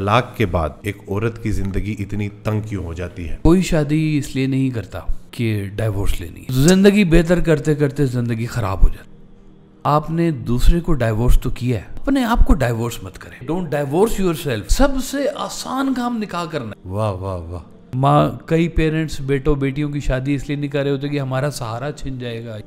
तलाक के बाद एक औरत की ज़िंदगी इतनी तंग क्यों हो जाती है कोई शादी इसलिए नहीं करता कि डाइवोर्स लेनी ज़िंदगी बेहतर करते करते ज़िंदगी ख़राब हो जाती आपने दूसरे को डाइवोर्स तो किया है अपने आप को डाइवोर्स मत करें डोंट डाइवोर्स योर सबसे आसान काम निकाह करना वाह वाह वाह माँ कई पेरेंट्स बेटों बेटियों की शादी इसलिए नहीं कर रहे होते कि हमारा सहारा छिन जाएगा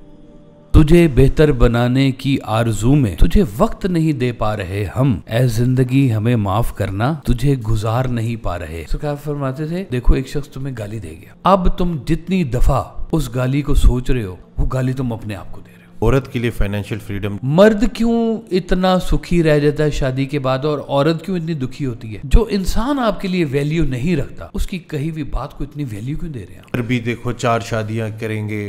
तुझे बेहतर बनाने की आरजू में तुझे वक्त नहीं दे पा रहे हम ए जिंदगी हमें माफ करना तुझे गुजार नहीं पा रहे सरकार तो फरमाते थे देखो एक शख्स तुम्हें गाली दे गया अब तुम जितनी दफा उस गाली को सोच रहे हो वो गाली तुम अपने आप को दे रहे हो औरत के लिए फाइनेंशियल फ्रीडम मर्द क्यों इतना सुखी रह जाता है शादी के बाद और औरत क्यों इतनी दुखी होती है जो इंसान आपके लिए वैल्यू नहीं रखता उसकी कही भी बात को इतनी वैल्यू क्यों दे रहे हैं भी देखो चार शादियां करेंगे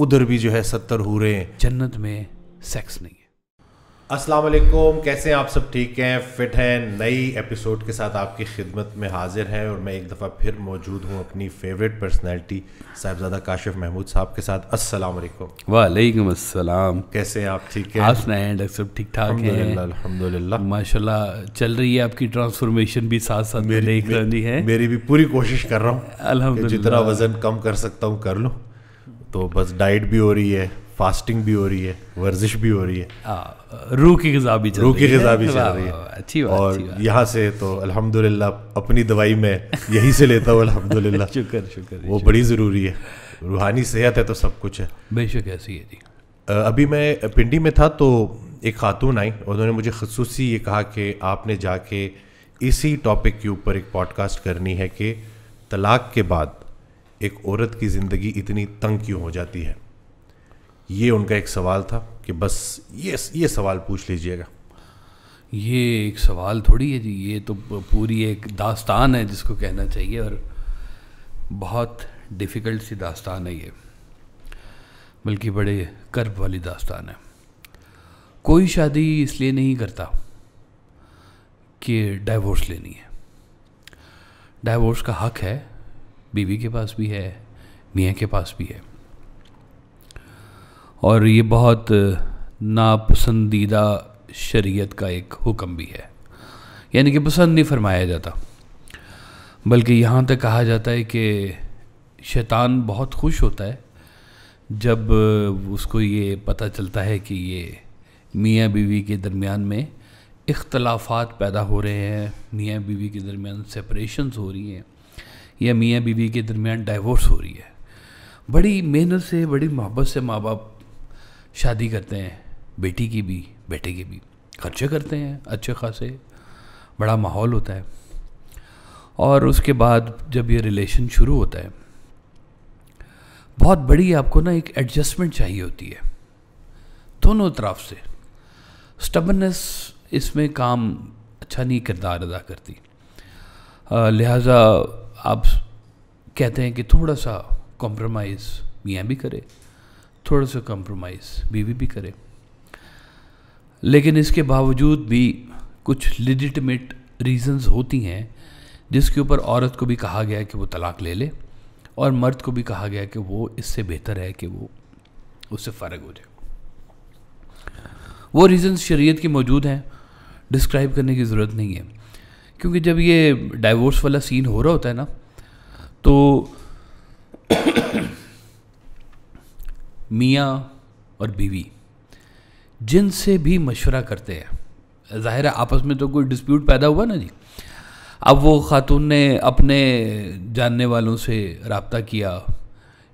उधर भी जो है सत्तर हो रहे हैं जन्नत में सेक्स नहीं है अस्सलाम वालेकुम कैसे हैं आप सब ठीक हैं फिट हैं नई एपिसोड के साथ आपकी खिदमत में हाजिर हैं और मैं एक दफ़ा फिर मौजूद हूं अपनी फेवरेट पर्सनैलिटी साहबजादा काशिफ महमूद साहब के साथ अस्सलाम वालेकुम वालेकुम अस्सलाम कैसे हैं आप ठीक हैं आप सुनाएं डॉक्टर साहब ठीक ठाक हैं अल्हम्दुलिल्लाह माशाल्लाह चल रही है आपकी ट्रांसफॉर्मेशन भी साथ साथ मेरी देख रही है मेरी भी पूरी कोशिश कर रहा हूँ जितना वज़न कम कर सकता हूँ कर लूँ तो बस डाइट भी हो रही है फास्टिंग भी हो रही है वर्जिश भी हो रही है रूह की गजा भी रूह की गजा भी चल रही है अच्छी बात और यहाँ से तो अल्हम्दुलिल्लाह अपनी दवाई में यहीं से लेता हूँ अल्हम्दुलिल्लाह शुक्र शुक्र वो बड़ी ज़रूरी है रूहानी सेहत है तो सब कुछ है बेशक ऐसी है जी अभी मैं पिंडी में था तो एक खातून आई उन्होंने मुझे खसूस ये कहा कि आपने जाके इसी टॉपिक के ऊपर एक पॉडकास्ट करनी है कि तलाक के बाद एक औरत की ज़िंदगी इतनी तंग क्यों हो जाती है ये उनका एक सवाल था कि बस ये ये सवाल पूछ लीजिएगा ये एक सवाल थोड़ी है जी ये तो पूरी एक दास्तान है जिसको कहना चाहिए और बहुत डिफ़िकल्ट सी दास्तान है ये बल्कि बड़े कर्ब वाली दास्तान है कोई शादी इसलिए नहीं करता कि डाइवोर्स लेनी है डाइवोर्स का हक है बीवी के पास भी है मियाँ के पास भी है और ये बहुत नापसंदीदा शरीयत का एक हुक्म भी है यानी कि पसंद नहीं फरमाया जाता बल्कि यहाँ तक कहा जाता है कि शैतान बहुत खुश होता है जब उसको ये पता चलता है कि ये मियाँ बीवी के दरमियान में इख्तलाफात पैदा हो रहे हैं मियाँ बीवी के दरमियान सेपरेशंस हो रही हैं या मियाँ बीवी के दरमियान डाइवोर्स हो रही है बड़ी मेहनत से बड़ी मोहब्बत से माँ बाप शादी करते हैं बेटी की भी बेटे की भी खर्चे करते हैं अच्छे खासे बड़ा माहौल होता है और उसके बाद जब ये रिलेशन शुरू होता है बहुत बड़ी आपको ना एक एडजस्टमेंट चाहिए होती है दोनों तरफ से स्टबननेस इसमें काम अच्छा नहीं किरदार अदा करती लिहाजा आप कहते हैं कि थोड़ा सा कॉम्प्रोमाइज़ मियाँ भी करे थोड़ा सा कॉम्प्रोमाइज़ बीवी भी करे लेकिन इसके बावजूद भी कुछ लिजिटमेट रीज़न्स होती हैं जिसके ऊपर औरत को भी कहा गया कि वो तलाक ले ले और मर्द को भी कहा गया कि वो इससे बेहतर है कि वो उससे फ़र्क हो जाए वो रीज़न्स शरीयत की मौजूद हैं डिस्क्राइब करने की ज़रूरत नहीं है क्योंकि जब ये डाइवोर्स वाला सीन हो रहा होता है ना तो मियाँ और बीवी जिनसे भी मशवरा करते हैं ज़ाहिर है आपस में तो कोई डिस्प्यूट पैदा हुआ ना जी अब वो ख़ातून ने अपने जानने वालों से रबता किया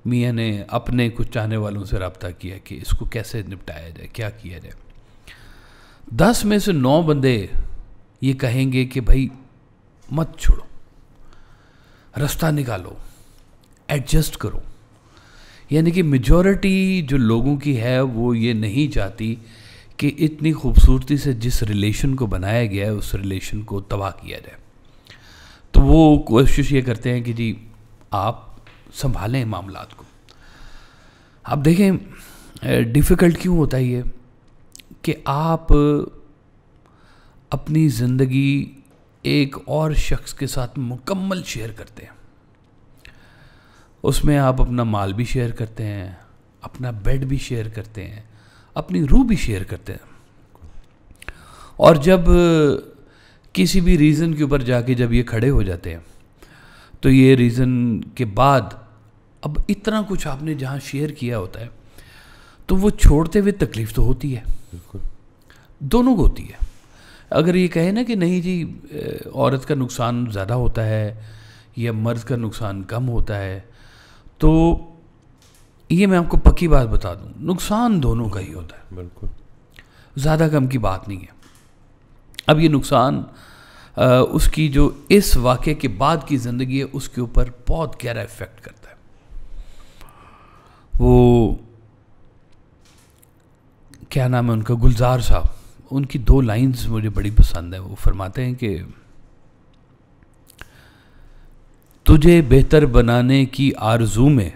मियाँ ने अपने कुछ चाहने वालों से रबता किया कि इसको कैसे निपटाया जाए क्या किया जाए दस में से नौ बंदे ये कहेंगे कि भाई मत छोड़ो रास्ता निकालो एडजस्ट करो यानी कि मेजॉरिटी जो लोगों की है वो ये नहीं चाहती कि इतनी खूबसूरती से जिस रिलेशन को बनाया गया है उस रिलेशन को तबाह किया जाए तो वो कोशिश ये करते हैं कि जी आप संभालें मामला को आप देखें डिफ़िकल्ट क्यों होता है ये कि आप अपनी ज़िंदगी एक और शख्स के साथ मुकम्मल शेयर करते हैं उसमें आप अपना माल भी शेयर करते हैं अपना बेड भी शेयर करते हैं अपनी रूह भी शेयर करते हैं और जब किसी भी रीज़न के ऊपर जाके जब ये खड़े हो जाते हैं तो ये रीज़न के बाद अब इतना कुछ आपने जहाँ शेयर किया होता है तो वो छोड़ते हुए तकलीफ़ तो होती है दोनों को होती है अगर ये कहे ना कि नहीं जी औरत का नुकसान ज़्यादा होता है या मर्द का नुकसान कम होता है तो ये मैं आपको पक्की बात बता दूं नुकसान दोनों का ही होता है बिल्कुल ज़्यादा कम की बात नहीं है अब ये नुकसान आ, उसकी जो इस वाक्य के बाद की ज़िंदगी है उसके ऊपर बहुत गहरा इफ़ेक्ट करता है वो क्या नाम है उनका गुलजार साहब उनकी दो लाइंस मुझे बड़ी पसंद है वो फरमाते हैं कि तुझे बेहतर बनाने की आरजू में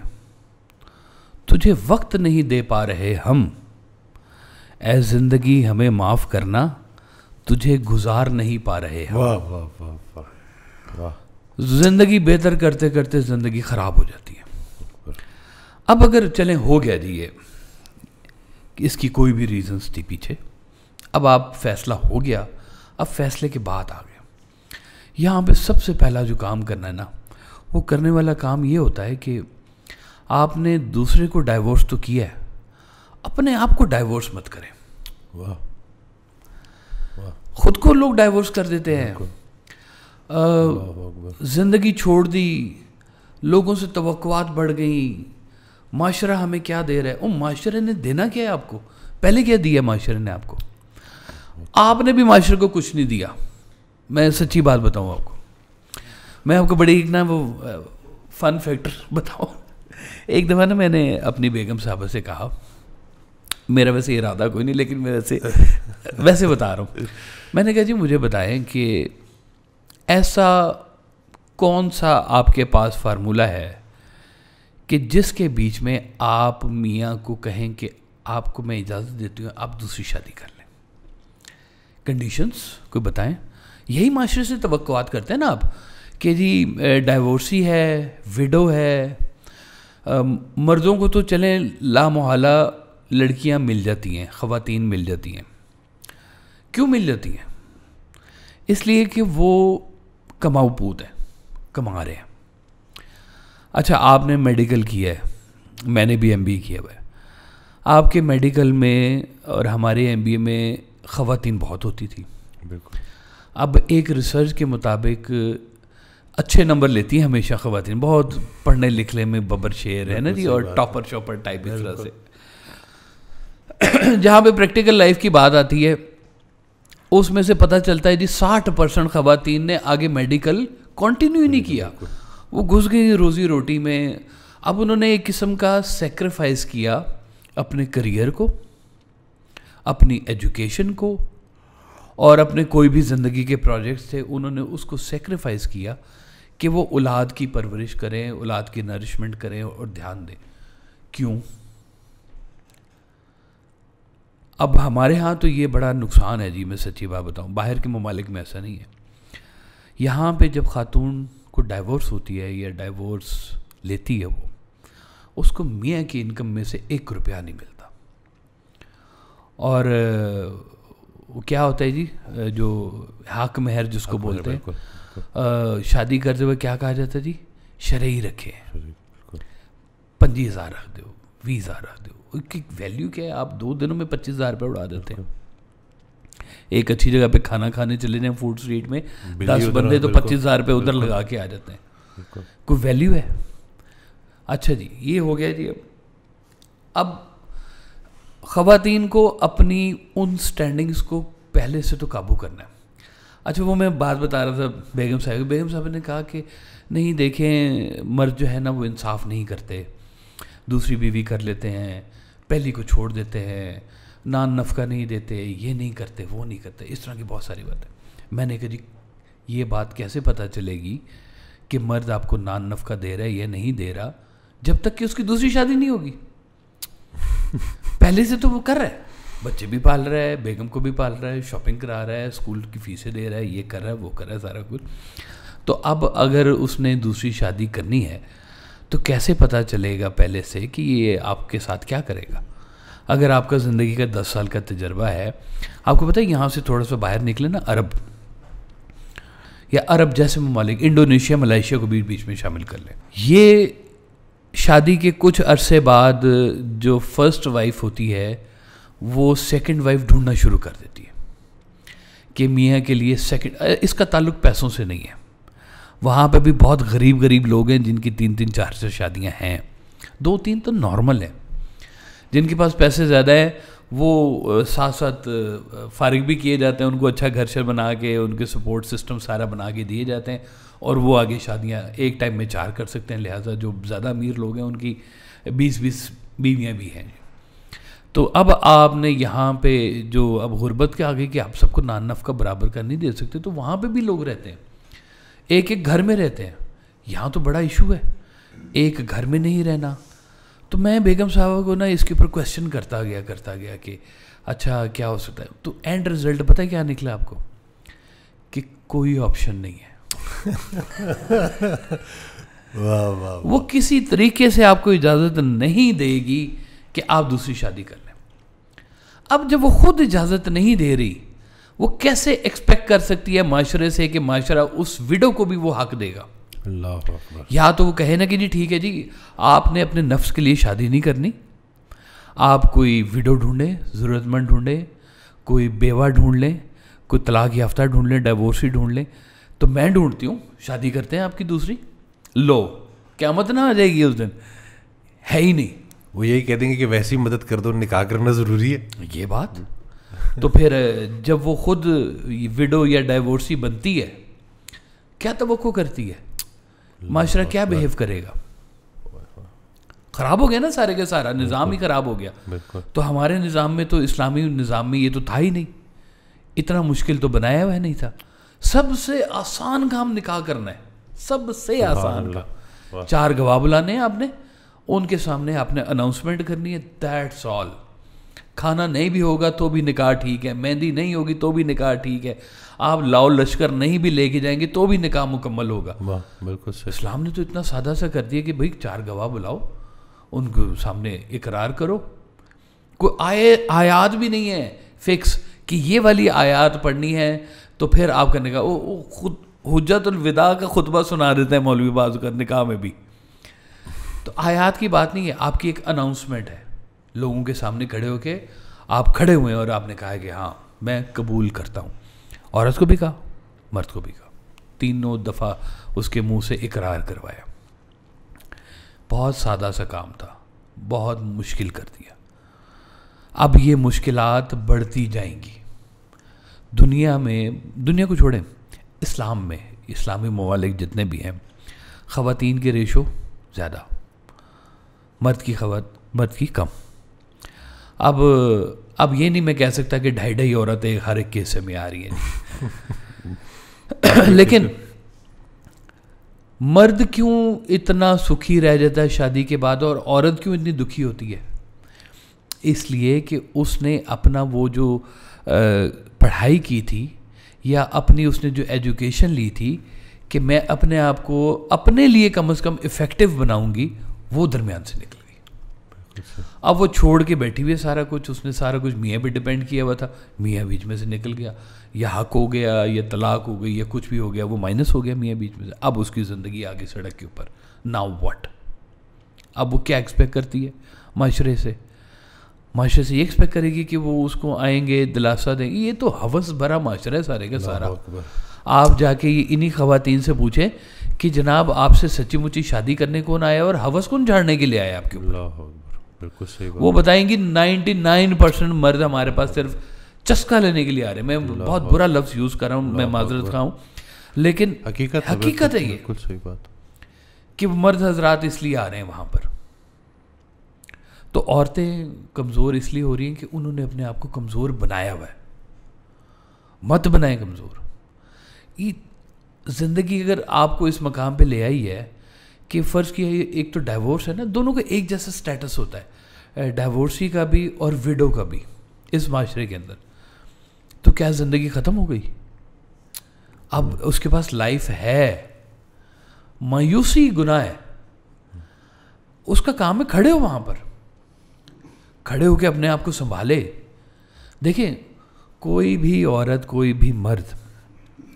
तुझे वक्त नहीं दे पा रहे हम ए जिंदगी हमें माफ़ करना तुझे गुजार नहीं पा रहे हम वाह वाह वाह वाह जिंदगी बेहतर करते करते ज़िंदगी ख़राब हो जाती है अब अगर चलें हो गया जी ये इसकी कोई भी रीजंस थी पीछे अब आप फैसला हो गया अब फैसले के बाद आ गए यहाँ पे सबसे पहला जो काम करना है ना वो करने वाला काम ये होता है कि आपने दूसरे को डाइवोर्स तो किया है अपने आप को डाइवोर्स मत करें वाह खुद को लोग डाइवोर्स कर देते हैं ज़िंदगी छोड़ दी लोगों से तवक्कात बढ़ गई माशरा हमें क्या दे रहा है ओ माशरे ने देना क्या है आपको पहले क्या दिया माशरे ने आपको आपने भी माशरे को कुछ नहीं दिया मैं सच्ची बात बताऊँ आपको मैं आपको बड़ी एक ना वो फन फैक्टर बताऊँ एक दफ़ा ना मैंने अपनी बेगम साहबा से कहा मेरा वैसे इरादा कोई नहीं लेकिन मैं वैसे वैसे बता रहा हूँ मैंने कहा जी मुझे बताएं कि ऐसा कौन सा आपके पास फार्मूला है कि जिसके बीच में आप मियाँ को कहें कि आपको मैं इजाज़त देती हूँ आप दूसरी शादी कर कंडीशंस कोई बताएं यही माशरे से तवक्वात करते हैं ना आप कि जी डाइवोर्सी है विडो है मर्दों को तो चलें मोहला लड़कियां मिल जाती हैं ख़वातीन मिल जाती हैं क्यों मिल जाती हैं इसलिए कि वो कमाऊपूत हैं कमा रहे हैं अच्छा आपने मेडिकल किया है मैंने भी एमबीए किया हुआ है आपके मेडिकल में और हमारे एमबीए में ख़वान बहुत होती थी अब एक रिसर्च के मुताबिक अच्छे नंबर लेती हैं हमेशा खातन बहुत पढ़ने लिखने में बबर शेर है ना जी और टॉपर शॉपर टाइप इस तरह से जहाँ पे प्रैक्टिकल लाइफ की बात आती है उसमें से पता चलता है जी साठ परसेंट ख़वान ने आगे मेडिकल कंटिन्यू नहीं किया वो घुस गई रोज़ी रोटी में अब उन्होंने एक किस्म का सेक्रीफाइस किया अपने करियर को अपनी एजुकेशन को और अपने कोई भी ज़िंदगी के प्रोजेक्ट्स थे उन्होंने उसको सेक्रीफाइस किया कि वो औलाद की परवरिश करें औलाद की नरिशमेंट करें और ध्यान दें क्यों अब हमारे यहाँ तो ये बड़ा नुकसान है जी मैं सच्ची बात बताऊँ बाहर के ममालिक में ऐसा नहीं है यहाँ पे जब ख़ातून को डाइवोर्स होती है या डाइवोर्स लेती है वो उसको मियाँ की इनकम में से एक रुपया नहीं मिलता और क्या होता है जी जो हाक मेहर जिसको हाक बोलते हैं शादी करते हुए क्या कहा जाता है जी शरई रखे पंजी हज़ार रख दो बीस हज़ार रख दो उसकी वैल्यू क्या है आप दो दिनों में पच्चीस हज़ार रुपये उड़ा देते हैं एक अच्छी जगह पे खाना खाने चले जाए फूड स्ट्रीट में दस बंदे तो पच्चीस हज़ार रुपये उधर लगा के आ जाते हैं कोई वैल्यू है अच्छा जी ये हो गया जी अब अब ख़वान को अपनी उन स्टैंडिंग्स को पहले से तो काबू करना है अच्छा वो मैं बात बता रहा था बेगम साहब बेगम साहब ने कहा कि नहीं देखें मर्द जो है ना वो इंसाफ नहीं करते दूसरी बीवी कर लेते हैं पहली को छोड़ देते हैं नान नफका नहीं देते ये नहीं करते वो नहीं करते इस तरह की बहुत सारी बातें मैंने कहा जी ये बात कैसे पता चलेगी कि मर्द आपको नान नफका दे रहा है या नहीं दे रहा जब तक कि उसकी दूसरी शादी नहीं होगी पहले से तो वो कर रहा है बच्चे भी पाल रहा है बेगम को भी पाल रहा है शॉपिंग करा रहा है स्कूल की फीसें दे रहा है ये कर रहा है वो कर रहा है सारा कुछ तो अब अगर उसने दूसरी शादी करनी है तो कैसे पता चलेगा पहले से कि ये आपके साथ क्या करेगा अगर आपका ज़िंदगी का दस साल का तजर्बा है आपको पता है यहाँ से थोड़ा सा बाहर निकले ना अरब या अरब जैसे ममालिक इंडोनेशिया मलेशिया को बीच बीच में शामिल कर लें ये शादी के कुछ अरसे बाद जो फर्स्ट वाइफ होती है वो सेकंड वाइफ ढूंढना शुरू कर देती है कि मियाँ के लिए सेकंड इसका ताल्लुक पैसों से नहीं है वहाँ पे भी बहुत गरीब गरीब लोग हैं जिनकी तीन तीन चार चार शादियाँ हैं दो तीन तो नॉर्मल है जिनके पास पैसे ज़्यादा है वो साथ साथ फारिग भी किए जाते हैं उनको अच्छा घर शर बना के उनके सपोर्ट सिस्टम सारा बना के दिए जाते हैं और वो आगे शादियाँ एक टाइम में चार कर सकते हैं लिहाजा जो ज़्यादा अमीर लोग हैं उनकी बीस बीस बीवियाँ भी हैं तो अब आपने यहाँ पे जो अब गुर्बत के आगे कि आप सबको नान का बराबर कर नहीं दे सकते तो वहाँ पे भी लोग रहते हैं एक एक घर में रहते हैं यहाँ तो बड़ा इशू है एक घर में नहीं रहना तो मैं बेगम साहब को ना इसके ऊपर क्वेश्चन करता गया करता गया कि अच्छा क्या हो सकता है तो एंड रिज़ल्ट पता है क्या निकला आपको कि कोई ऑप्शन नहीं है वाह वाह वो किसी तरीके से आपको इजाज़त नहीं देगी कि आप दूसरी शादी कर लें अब जब वो खुद इजाज़त नहीं दे रही वो कैसे एक्सपेक्ट कर सकती है माशरे से कि माशरा उस विडो को भी वो हक देगा अल्लाह या तो वो कहे ना कि जी ठीक है जी आपने अपने नफ्स के लिए शादी नहीं करनी आप कोई विडो ढूंढे ज़रूरतमंद ढूंढे कोई बेवा ढूंढ लें कोई तलाक याफ्ता ढूंढ लें डाइवोर्सी ढूंढ लें तो मैं ढूंढती हूँ शादी करते हैं आपकी दूसरी लो क्या मत ना आ जाएगी उस दिन है ही नहीं वो यही कह देंगे कि वैसी मदद कर दो निकाह करना ज़रूरी है ये बात तो फिर जब वो खुद विडो या डाइवोर्सी बनती है क्या तो करती है माशरा क्या बिहेव करेगा ख़राब हो गया ना सारे का सारा निज़ाम ही ख़राब हो गया तो हमारे निज़ाम में तो इस्लामी निज़ाम में ये तो था ही नहीं इतना मुश्किल तो बनाया हुआ नहीं था सबसे आसान काम निकाह करना है सबसे आसान काम चार गवाह बुलाने हैं आपने उनके सामने आपने अनाउंसमेंट करनी है दैट्स ऑल खाना नहीं भी होगा तो भी निकाह ठीक है मेहंदी नहीं होगी तो भी निकाह ठीक है आप लाओ लश्कर नहीं भी लेके जाएंगे तो भी निकाह मुकम्मल होगा बिल्कुल इस्लाम ने तो इतना सादा सा कर दिया कि भाई चार गवाह बुलाओ उनके सामने इकरार करो कोई आए आयात भी नहीं है फिक्स कि ये वाली आयात पढ़नी है तो फिर आप करने का वो, खुद हजतुलविदा का खुतबा सुना देते हैं मौलवी बाजू का निकाह में भी तो आयात की बात नहीं है आपकी एक अनाउंसमेंट है लोगों के सामने खड़े होके आप खड़े हुए और आपने कहा कि हाँ मैं कबूल करता हूँ औरत को भी कहा मर्द को भी कहा तीनों दफ़ा उसके मुंह से इकरार करवाया बहुत सादा सा काम था बहुत मुश्किल कर दिया अब ये मुश्किलात बढ़ती जाएंगी दुनिया में दुनिया को छोड़ें इस्लाम में इस्लामी ममालिक जितने भी हैं ख़वान के रेशो ज़्यादा मर्द की खबर मर्द की कम अब अब ये नहीं मैं कह सकता कि ढाई ढाई औरतें हर एक केस में आ रही हैं लेकिन मर्द क्यों इतना सुखी रह जाता है शादी के बाद और औरत क्यों इतनी दुखी होती है इसलिए कि उसने अपना वो जो पढ़ाई की थी या अपनी उसने जो एजुकेशन ली थी कि मैं अपने आप को अपने लिए कम से कम इफ़ेक्टिव बनाऊंगी वो दरमियान से निकल गई अच्छा। अब वो छोड़ के बैठी हुई है सारा कुछ उसने सारा कुछ मियाँ पे डिपेंड किया हुआ था मियाँ बीच में से निकल गया या हक हो गया या तलाक हो गई या कुछ भी हो गया वो माइनस हो गया मियाँ बीच में से अब उसकी ज़िंदगी आगे सड़क के ऊपर नाउ वट अब वो क्या एक्सपेक्ट करती है माशरे से माशरे से ये एक्सपेक्ट करेगी कि वो उसको आएंगे दिलासा देंगे ये तो हवस भरा माशरा है सारे का सारा आप जाके ये इन्हीं खातन से पूछें कि जनाब आपसे सच्ची मुच्ची शादी करने कौन आया और हवस कौन झाड़ने के लिए आया आपके बिल्कुल सही वो बताएंगी नाइन परसेंट मर्द हमारे पास सिर्फ चस्का लेने के लिए आ रहे हैं मैं बहुत बुरा लफ्ज़ यूज़ कर रहा हूँ मैं माजरत खा हूँ लेकिन हकीकत हकीकत है ये बिल्कुल सही बात कि मर्द हजरात इसलिए आ रहे हैं वहाँ पर तो औरतें कमज़ोर इसलिए हो रही हैं कि उन्होंने अपने आप को कमज़ोर बनाया हुआ है मत बनाएं कमज़ोर ये ज़िंदगी अगर आपको इस मकाम पे ले आई है कि फ़र्ज़ किया एक तो डाइवोर्स है ना दोनों का एक जैसा स्टेटस होता है डाइवोर्सी का भी और विडो का भी इस माशरे के अंदर तो क्या ज़िंदगी ख़त्म हो गई अब उसके पास लाइफ है मायूसी गुनाह है उसका काम है खड़े हो वहाँ पर खड़े होकर अपने आप को संभाले देखें कोई भी औरत कोई भी मर्द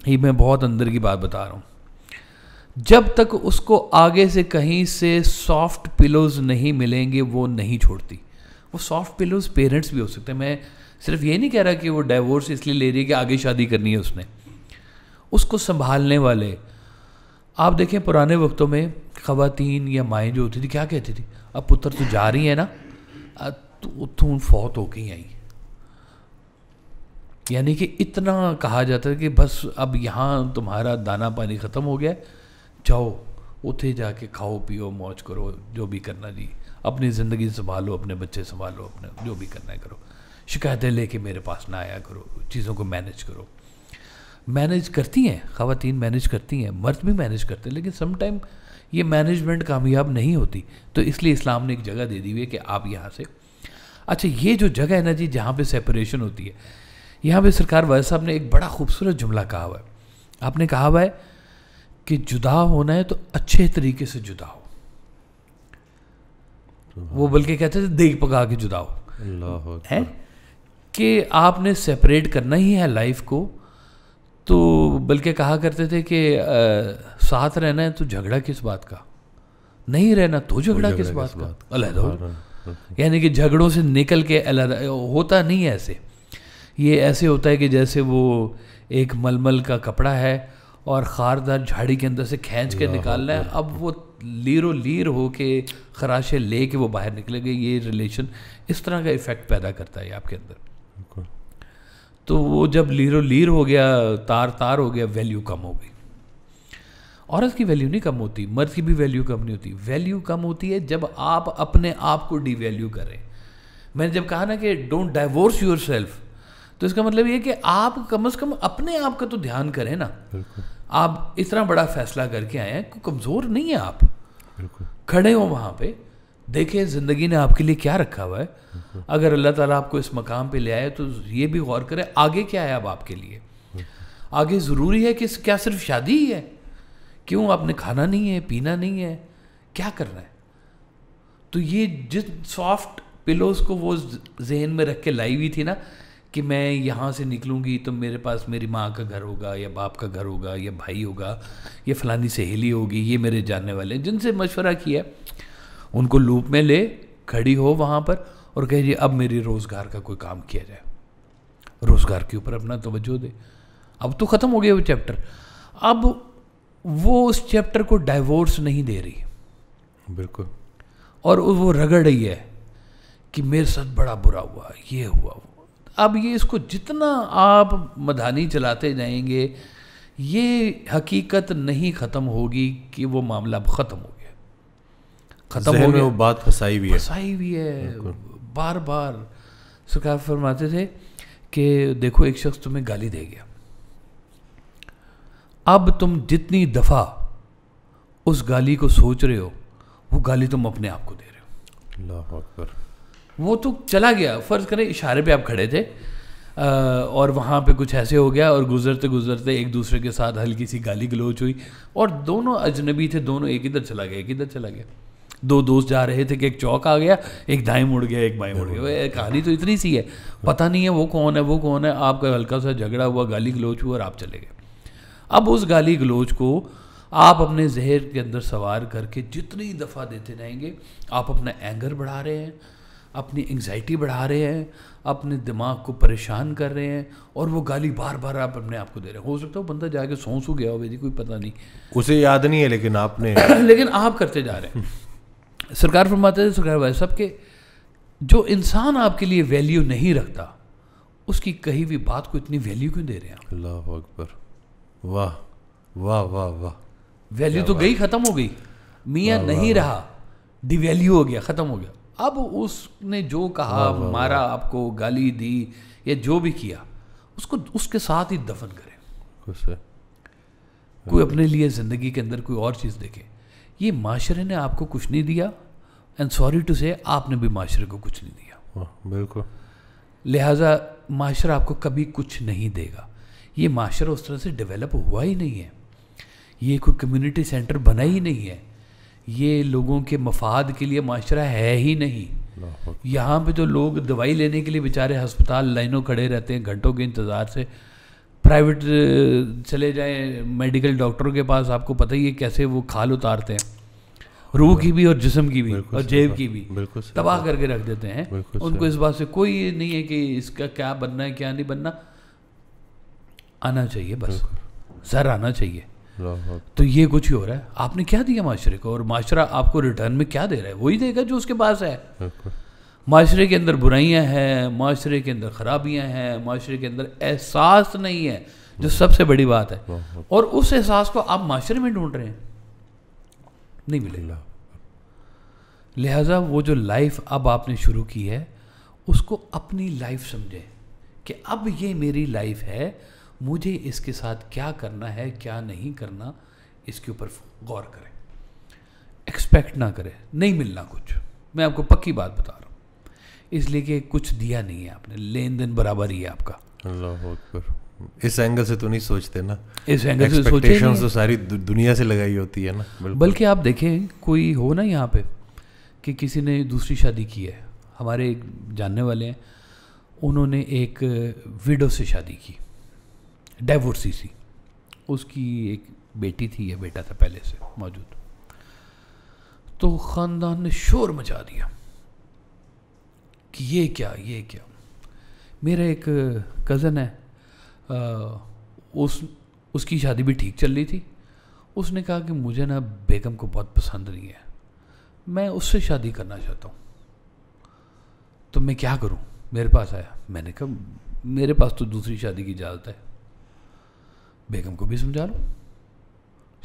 ये मैं बहुत अंदर की बात बता रहा हूँ जब तक उसको आगे से कहीं से सॉफ्ट पिलोज नहीं मिलेंगे वो नहीं छोड़ती वो सॉफ्ट पिलोज पेरेंट्स भी हो सकते हैं मैं सिर्फ ये नहीं कह रहा कि वो डाइवोर्स इसलिए ले रही है कि आगे शादी करनी है उसने उसको संभालने वाले आप देखें पुराने वक्तों में ख़वातीन या माएँ जो होती थी क्या कहती थी अब पुत्र तो जा रही है ना तो हूँ फौत हो गई आई यानी कि इतना कहा जाता है कि बस अब यहाँ तुम्हारा दाना पानी ख़त्म हो गया जाओ उठे जाके खाओ पियो मौज करो जो भी करना जी अपनी ज़िंदगी संभालो अपने बच्चे संभालो अपने जो भी करना है करो शिकायतें लेके मेरे पास ना आया करो चीज़ों को मैनेज करो मैनेज करती हैं ख़वातीन मैनेज करती हैं मर्द भी मैनेज करते हैं लेकिन समटाइम ये मैनेजमेंट कामयाब नहीं होती तो इसलिए इस्लाम ने एक जगह दे दी हुई है कि आप यहाँ से अच्छा ये जो जगह है ना जी जहाँ पे सेपरेशन होती है यहाँ पे सरकार वाय साहब ने एक बड़ा खूबसूरत जुमला कहा हुआ है आपने कहा हुआ है कि जुदा होना है तो अच्छे तरीके से जुदा हो वो बल्कि कहते थे देख पका के जुदा हो है कि आपने सेपरेट करना ही है लाइफ को तो बल्कि कहा करते थे कि साथ रहना है तो झगड़ा किस बात का नहीं रहना तो, तो झगड़ा किस बात का अलहदा यानी कि झगड़ों से निकल के अलहदा होता नहीं है ऐसे ये ऐसे होता है कि जैसे वो एक मलमल का कपड़ा है और खारदार झाड़ी के अंदर से खींच के निकालना है अब वो लीरो लीर हो के खराशे ले के वो बाहर निकलेंगे ये रिलेशन इस तरह का इफ़ेक्ट पैदा करता है आपके अंदर तो वो जब लीरो लीर हो गया तार तार हो गया वैल्यू कम हो गई औरत की वैल्यू नहीं कम होती मर्द की भी वैल्यू कम नहीं होती वैल्यू कम होती है जब आप अपने आप को डिवैल्यू करें मैंने जब कहा ना कि डोंट डाइवोर्स योर सेल्फ तो इसका मतलब ये कि आप कम से कम अपने आप का तो ध्यान करें ना आप इतना बड़ा फैसला करके आए हैं को कमज़ोर नहीं है आप खड़े हो वहाँ पे देखें ज़िंदगी ने आपके लिए क्या रखा हुआ है अगर अल्लाह ताला आपको इस मकाम पे ले आए तो ये भी गौर करें आगे क्या है अब आपके लिए आगे ज़रूरी है कि क्या सिर्फ शादी ही है क्यों आपने खाना नहीं है पीना नहीं है क्या करना है तो ये जिस सॉफ्ट पिलोस को वो जहन में रख के लाई हुई थी ना कि मैं यहाँ से निकलूँगी तो मेरे पास मेरी माँ का घर होगा या बाप का घर होगा या भाई होगा या फलानी सहेली होगी ये मेरे जानने वाले जिनसे मशवरा किया उनको लूप में ले खड़ी हो वहाँ पर और कहिए अब मेरी रोज़गार का कोई काम किया जाए रोज़गार के ऊपर अपना तोज्जो दे अब तो ख़त्म हो गया वो चैप्टर अब वो उस चैप्टर को डाइवोर्स नहीं दे रही बिल्कुल और वो रगड़ रही है कि मेरे साथ बड़ा बुरा हुआ ये हुआ वो अब ये इसको जितना आप मधानी चलाते जाएंगे ये हकीकत नहीं ख़त्म होगी कि वो मामला अब ख़त्म हो गया ख़त्म हो गया वो बात फंसाई भी है फंसाई भी है बार बार सरकार फरमाते थे कि देखो एक शख्स तुम्हें गाली दे गया अब तुम जितनी दफ़ा उस गाली को सोच रहे हो वो गाली तुम अपने आप को दे रहे हो अकबर वो तो चला गया फ़र्ज़ करें इशारे पे आप खड़े थे आ, और वहाँ पे कुछ ऐसे हो गया और गुजरते गुजरते एक दूसरे के साथ हल्की सी गाली गलोच हुई और दोनों अजनबी थे दोनों एक इधर चला गया एक इधर चला गया दो दोस्त जा रहे थे कि एक चौक आ गया एक दाई मुड़ गया एक बाई मुड़ गया कहानी तो इतनी सी है पता नहीं है वो कौन है वो कौन है आपका हल्का सा झगड़ा हुआ गाली गलोच हुआ और आप चले गए अब उस गाली गलोच को आप अपने जहर के अंदर सवार करके जितनी दफ़ा देते रहेंगे आप अपना एंगर बढ़ा रहे हैं अपनी एंग्जाइटी बढ़ा रहे हैं अपने दिमाग को परेशान कर रहे हैं और वो गाली बार बार आप अपने आप को दे रहे हैं हो सकता है बंदा जाके सो सो गया हो जी कोई पता नहीं उसे याद नहीं है लेकिन आपने लेकिन आप करते जा रहे हैं सरकार फरमाते थे सरकार भाई साहब के जो इंसान आपके लिए वैल्यू नहीं रखता उसकी कही हुई बात को इतनी वैल्यू क्यों दे रहे हैं अल्लाह अकबर वाह वाह वाह वाह वैल्यू तो गई खत्म हो गई मियाँ नहीं रहा डिवैल्यू हो गया ख़त्म हो गया अब उसने जो कहा मारा आपको गाली दी या जो भी किया उसको उसके साथ ही दफन करें कोई अपने लिए ज़िंदगी के अंदर कोई और चीज़ देखे ये माशरे ने आपको कुछ नहीं दिया एंड सॉरी टू से आपने भी माशरे को कुछ नहीं दिया बिल्कुल लिहाजा माशरा आपको कभी कुछ नहीं देगा ये माशरा उस तरह से डेवलप हुआ ही नहीं है ये कोई कम्युनिटी सेंटर बना ही नहीं है ये लोगों के मफाद के लिए माशरा है ही नहीं यहाँ पे जो लोग दवाई लेने के लिए बेचारे हस्पताल लाइनों खड़े रहते हैं घंटों के इंतज़ार से प्राइवेट चले जाए मेडिकल डॉक्टरों के पास आपको पता ही है कैसे वो खाल उतारते हैं रूह की भी और जिसम की भी और जेब की भी तबाह करके रख देते हैं उनको इस बात से कोई नहीं है कि इसका क्या बनना है क्या नहीं बनना आना चाहिए बस सर आना चाहिए तो ये कुछ ही हो रहा है आपने क्या दिया माशरे को और माशरा आपको रिटर्न में क्या दे रहा है वही देगा जो उसके पास है माशरे के अंदर बुराइयां हैं माशरे के अंदर ख़राबियां हैं माशरे के अंदर एहसास नहीं है जो सबसे बड़ी बात है और उस एहसास को आप माशरे में ढूंढ रहे हैं नहीं मिलेगा लिहाजा वो जो लाइफ अब आपने शुरू की है उसको अपनी लाइफ समझें कि अब ये मेरी लाइफ है मुझे इसके साथ क्या करना है क्या नहीं करना इसके ऊपर गौर करें एक्सपेक्ट ना करें नहीं मिलना कुछ मैं आपको पक्की बात बता रहा हूँ इसलिए कि कुछ दिया नहीं है आपने लेन देन बराबर ही है आपका अल्लाह इस एंगल से तो नहीं सोचते ना इस एंगल से सोचते तो सारी दुनिया से लगाई होती है ना बल्कि आप देखें कोई हो ना यहाँ पे कि किसी ने दूसरी शादी की है हमारे जानने वाले हैं उन्होंने एक विडो से शादी की डेवोर्सी सी उसकी एक बेटी थी या बेटा था पहले से मौजूद तो ख़ानदान ने शोर मचा दिया कि ये क्या ये क्या मेरा एक कज़न है आ, उस उसकी शादी भी ठीक चल रही थी उसने कहा कि मुझे ना बेगम को बहुत पसंद नहीं है मैं उससे शादी करना चाहता हूँ तो मैं क्या करूँ मेरे पास आया मैंने कहा मेरे पास तो दूसरी शादी की इजाज़त है बेगम को भी समझा लो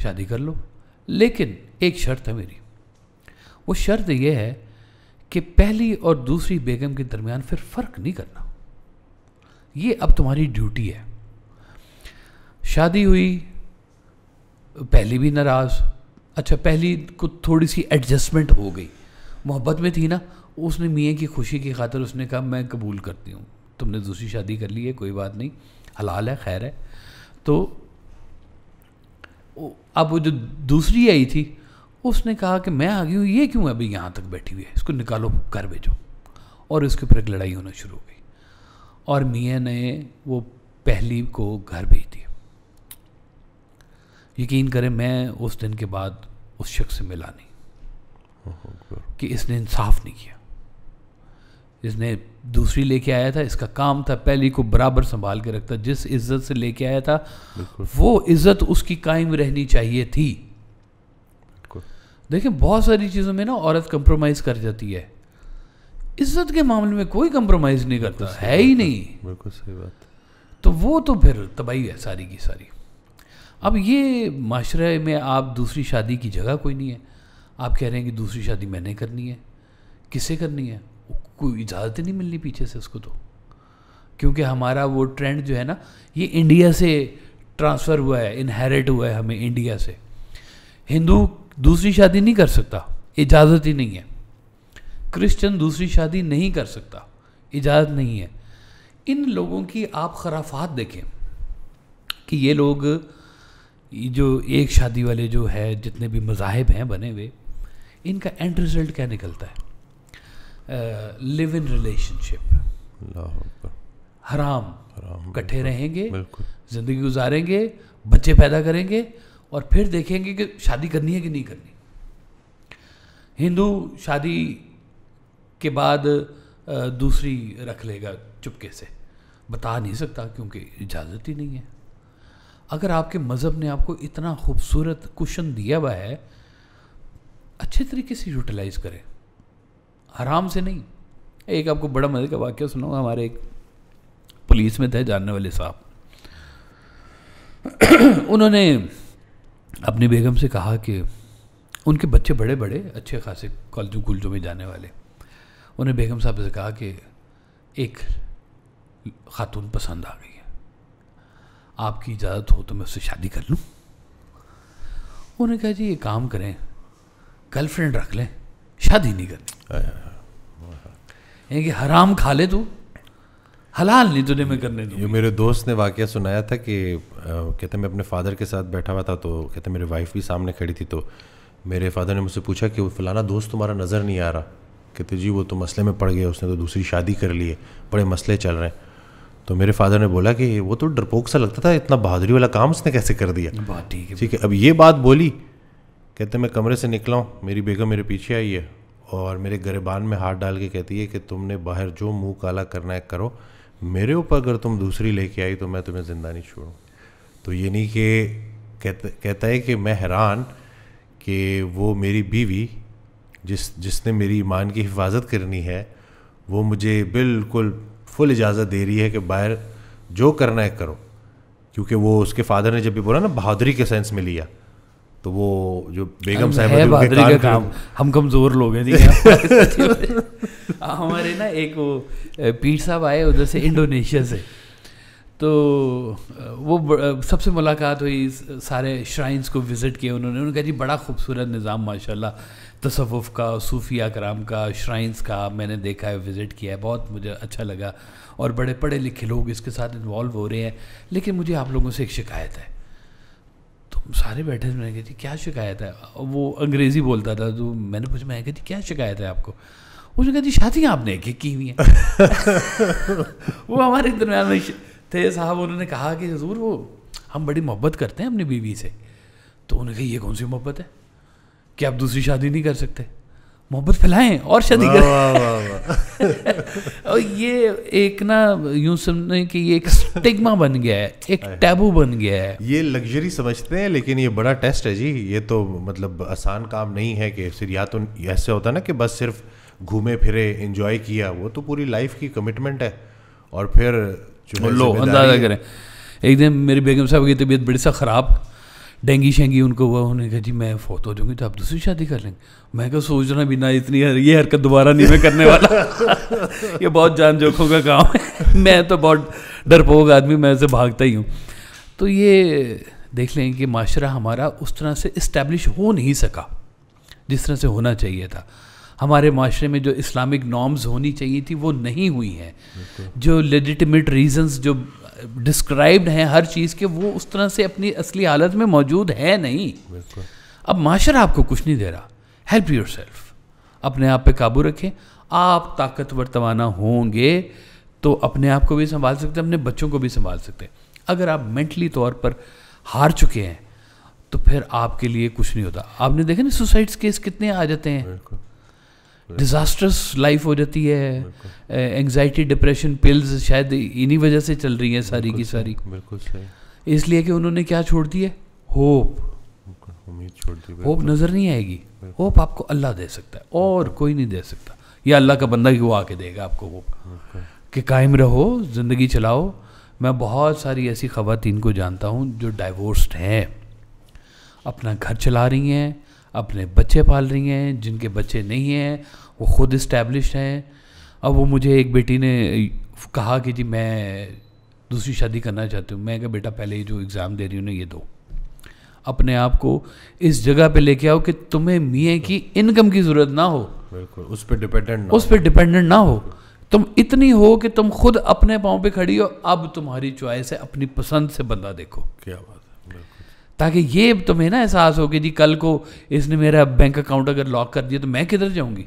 शादी कर लो लेकिन एक शर्त है मेरी वो शर्त यह है कि पहली और दूसरी बेगम के दरमियान फिर फ़र्क नहीं करना ये अब तुम्हारी ड्यूटी है शादी हुई पहली भी नाराज़ अच्छा पहली को थोड़ी सी एडजस्टमेंट हो गई मोहब्बत में थी ना उसने मियाँ की खुशी की खातर उसने कहा मैं कबूल करती हूँ तुमने दूसरी शादी कर ली है कोई बात नहीं हलाल है खैर है तो अब वो जो दूसरी आई थी उसने कहा कि मैं आ गई हूँ ये क्यों अभी यहाँ तक बैठी हुई है इसको निकालो घर भेजो और उसके ऊपर एक लड़ाई होना शुरू हो गई और मियाँ ने वो पहली को घर भेज दिया यकीन करें मैं उस दिन के बाद उस शख्स से मिला नहीं कि इसने इंसाफ नहीं किया इसने दूसरी लेके आया था इसका काम था पहली को बराबर संभाल के रखता जिस इज्जत से लेके आया था वो इज्जत उसकी कायम रहनी चाहिए थी देखिए बहुत सारी चीज़ों में ना औरत कंप्रोमाइज़ कर जाती है इज्जत के मामले में कोई कंप्रोमाइज़ नहीं करता है ही नहीं बिल्कुल सही बात तो वो तो फिर तबाही है सारी की सारी अब ये माशरे में आप दूसरी शादी की जगह कोई नहीं है आप कह रहे हैं कि दूसरी शादी मैंने करनी है किसे करनी है कोई इजाज़त नहीं मिलनी पीछे से उसको तो क्योंकि हमारा वो ट्रेंड जो है ना ये इंडिया से ट्रांसफ़र हुआ है इनहेरिट हुआ है हमें इंडिया से हिंदू दूसरी शादी नहीं कर सकता इजाज़त ही नहीं है क्रिश्चियन दूसरी शादी नहीं कर सकता इजाज़त नहीं है इन लोगों की आप खराफात देखें कि ये लोग जो एक शादी वाले जो है जितने भी मजाहब हैं बने हुए इनका एंड रिज़ल्ट क्या निकलता है लिव इन रिलेशनशिप हराम इकट्ठे रहेंगे ज़िंदगी गुजारेंगे बच्चे पैदा करेंगे और फिर देखेंगे कि शादी करनी है कि नहीं करनी हिंदू शादी के बाद दूसरी रख लेगा चुपके से बता नहीं सकता क्योंकि इजाज़त ही नहीं है अगर आपके मज़हब ने आपको इतना खूबसूरत कुशन दिया हुआ है अच्छे तरीके से यूटिलाइज़ करें आराम से नहीं एक आपको बड़ा मजे का वाक्य सुनाऊँ हमारे एक पुलिस में थे जानने वाले साहब उन्होंने अपनी बेगम से कहा कि उनके बच्चे बड़े बड़े अच्छे खासे कॉलेजों कुलजों में जाने वाले उन्हें बेगम साहब से कहा कि एक खातून पसंद आ गई है आपकी इजाज़त हो तो मैं उससे शादी कर लूँ उन्होंने कहा जी ये काम करें गर्लफ्रेंड रख लें शादी नहीं करनी यानी कि हराम खा ले तू हलाल नहीं तुझे मैं करने दूँ मेरे दोस्त ने वाक्य सुनाया था कि कहते मैं अपने फादर के साथ बैठा हुआ था तो कहते मेरी वाइफ भी सामने खड़ी थी तो मेरे फादर ने मुझसे पूछा कि वो फलाना दोस्त तुम्हारा नज़र नहीं आ रहा कहते जी वो तो मसले में पड़ गया उसने तो दूसरी शादी कर ली है बड़े मसले चल रहे हैं तो मेरे फादर ने बोला कि वो तो डरपोक सा लगता था इतना बहादुरी वाला काम उसने कैसे कर दिया ठीक है ठीक है अब ये बात बोली कहते मैं कमरे से निकला हूँ मेरी बेगम मेरे पीछे आई है और मेरे गरेबान में हाथ डाल के कहती है कि तुमने बाहर जो मुंह काला करना है करो मेरे ऊपर अगर तुम दूसरी लेके आई तो मैं तुम्हें ज़िंदा नहीं छोड़ूँ तो ये नहीं कि कहता कहता है कि मैं हैरान कि वो मेरी बीवी जिस जिसने मेरी ईमान की हिफाजत करनी है वो मुझे बिल्कुल फुल इजाज़त दे रही है कि बाहर जो करना है करो क्योंकि वो उसके फादर ने जब भी बोला ना बहादुरी के सेंस में लिया तो वो जो बेगम साहब है का काम हम कमज़ोर लोग हैं हमारे ना एक वो पीठ साहब आए उधर से इंडोनेशिया से तो वो सबसे मुलाकात हुई सारे श्राइन्स को विज़िट किए उन्होंने उन्होंने कहा जी बड़ा खूबसूरत निज़ाम माशाल्लाह तसवुफ़ का सूफिया कराम का श्राइन्स का मैंने देखा है विज़िट किया है बहुत मुझे अच्छा लगा और बड़े पढ़े लिखे लोग इसके साथ इन्वॉल्व हो रहे हैं लेकिन मुझे आप लोगों से एक शिकायत है सारे बैठे थे मैंने कहा जी क्या शिकायत है वो अंग्रेज़ी बोलता था तो मैंने पूछा मैंने कहा जी क्या शिकायत है आपको उसने कहा जी शादियाँ आपने एक की हुई हैं वो हमारे दरम्यान में थे साहब उन्होंने कहा कि हजूर वो हम बड़ी मोहब्बत करते हैं अपनी बीवी से तो उन्होंने कहा ये कौन सी मोहब्बत है कि आप दूसरी शादी नहीं कर सकते मोहब्बत फैलाएं और शादी करें और ये एक ना यूं सुनने कि ये एक स्टिग्मा बन गया है एक टैबू बन गया है ये लग्जरी समझते हैं लेकिन ये बड़ा टेस्ट है जी ये तो मतलब आसान काम नहीं है कि सिर्फ या तो ऐसे होता ना कि बस सिर्फ घूमे फिरे इंजॉय किया वो तो पूरी लाइफ की कमिटमेंट है और फिर लो अंदाजा करें एक दिन मेरी बेगम साहब की तबीयत बड़ी सा ख़राब डेंगी शेंगी उनको हुआ उन्होंने कहा जी मैं फोत हो जाऊंगी तो आप दूसरी शादी कर लेंगे मैं क्या सोच रहा भी ना इतनी हर, ये हरकत दोबारा नहीं मैं करने वाला ये बहुत जान जोखों का काम है मैं तो बहुत डरपोक आदमी मैं ऐसे भागता ही हूँ तो ये देख लें कि माशरा हमारा उस तरह से इस्टेब्लिश हो नहीं सका जिस तरह से होना चाहिए था हमारे माशरे में जो इस्लामिक नॉर्म्स होनी चाहिए थी वो नहीं हुई हैं जो लेजिटमेट रीजंस जो डिस्क्राइब्ड हैं हर चीज़ के वो उस तरह से अपनी असली हालत में मौजूद है नहीं अब माशर आपको कुछ नहीं दे रहा हेल्प योर सेल्फ अपने आप पे काबू रखें आप ताकतवर तवाना होंगे तो अपने आप को भी संभाल सकते हैं अपने बच्चों को भी संभाल सकते हैं अगर आप मेंटली तौर पर हार चुके हैं तो फिर आपके लिए कुछ नहीं होता आपने देखा ना सुसाइड्स केस कितने आ जाते हैं डिज़ास्टर्स लाइफ हो जाती है एंगजाइटी डिप्रेशन पिल्स शायद इन्हीं वजह से चल रही है सारी की सारी बिल्कुल सही इसलिए कि उन्होंने क्या छोड़ दी है होप उम्मीद छोड़ दी होप नज़र नहीं आएगी होप आपको अल्लाह दे सकता है और कोई नहीं दे सकता या अल्लाह का बंदा ही वो आके देगा आपको होप कि कायम रहो ज़िंदगी चलाओ मैं बहुत सारी ऐसी ख़वातीन को जानता हूँ जो डाइवोर्स्ड हैं अपना घर चला रही हैं अपने बच्चे पाल रही हैं जिनके बच्चे नहीं हैं वो खुद इस्टेब्लिश हैं अब वो मुझे एक बेटी ने कहा कि जी मैं दूसरी शादी करना चाहती हूँ मैं क्या बेटा पहले ही जो एग्ज़ाम दे रही हूँ ना ये दो अपने आप को इस जगह पे लेके आओ कि तुम्हें मियाँ की इनकम की ज़रूरत ना हो बिल्कुल उस पर डिपेंडेंट उस पर डिपेंडेंट ना हो तुम इतनी हो कि तुम खुद अपने पाँव पे खड़ी हो अब तुम्हारी चॉइस है अपनी पसंद से बंदा देखो क्या बात ताकि ये तुम्हें ना एहसास हो कि जी कल को इसने मेरा बैंक अकाउंट अगर लॉक कर दिया तो मैं किधर जाऊंगी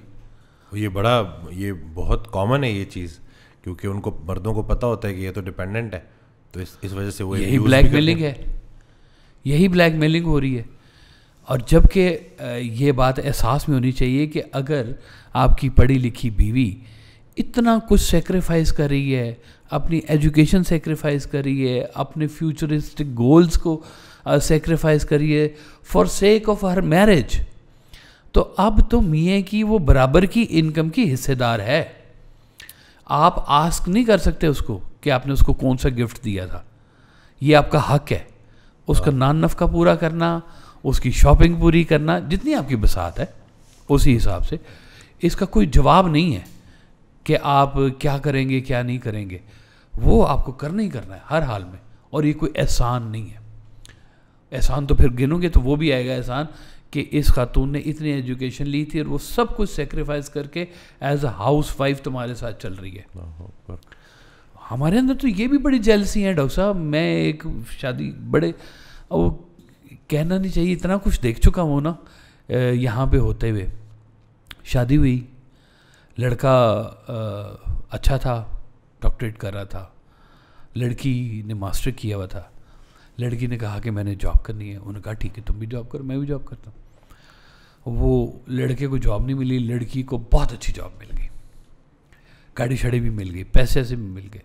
ये बड़ा ये बहुत कॉमन है ये चीज़ क्योंकि उनको मर्दों को पता होता है कि ये तो डिपेंडेंट है तो इस इस वजह से वो यही ब्लैक मेलिंग है यही ब्लैक मेलिंग हो रही है और जबकि ये बात एहसास में होनी चाहिए कि अगर आपकी पढ़ी लिखी बीवी इतना कुछ सेक्रीफाइस कर रही है अपनी एजुकेशन सेक्रीफाइस कर रही है अपने फ्यूचरिस्टिक गोल्स को सेक्रीफाइस करिए for sake of her marriage तो अब तो मियाँ की वो बराबर की इनकम की हिस्सेदार है आप आस्क नहीं कर सकते उसको कि आपने उसको कौन सा गिफ्ट दिया था ये आपका हक है उसका हाँ। नान नफका पूरा करना उसकी शॉपिंग पूरी करना जितनी आपकी बसात है उसी हिसाब से इसका कोई जवाब नहीं है कि आप क्या करेंगे क्या नहीं करेंगे वो आपको करना ही करना है हर हाल में और ये कोई एहसान नहीं है एहसान तो फिर गिनोगे तो वो भी आएगा एहसान कि इस खातून ने इतनी एजुकेशन ली थी और वो सब कुछ सेक्रीफाइस करके एज अ हाउस वाइफ तुम्हारे साथ चल रही है हमारे अंदर तो ये भी बड़ी जेलसी है डॉक्टर साहब मैं एक शादी बड़े वो कहना नहीं चाहिए इतना कुछ देख चुका हूँ ना यहाँ पे होते हुए शादी हुई लड़का अच्छा था डॉक्टरेट कर रहा था लड़की ने मास्टर किया हुआ था लड़की ने कहा कि मैंने जॉब करनी है उन्होंने कहा ठीक है तुम भी जॉब करो मैं भी जॉब करता हूँ वो लड़के को जॉब नहीं मिली लड़की को बहुत अच्छी जॉब मिल गई गाड़ी शाड़ी भी मिल गई पैसे ऐसे भी मिल गए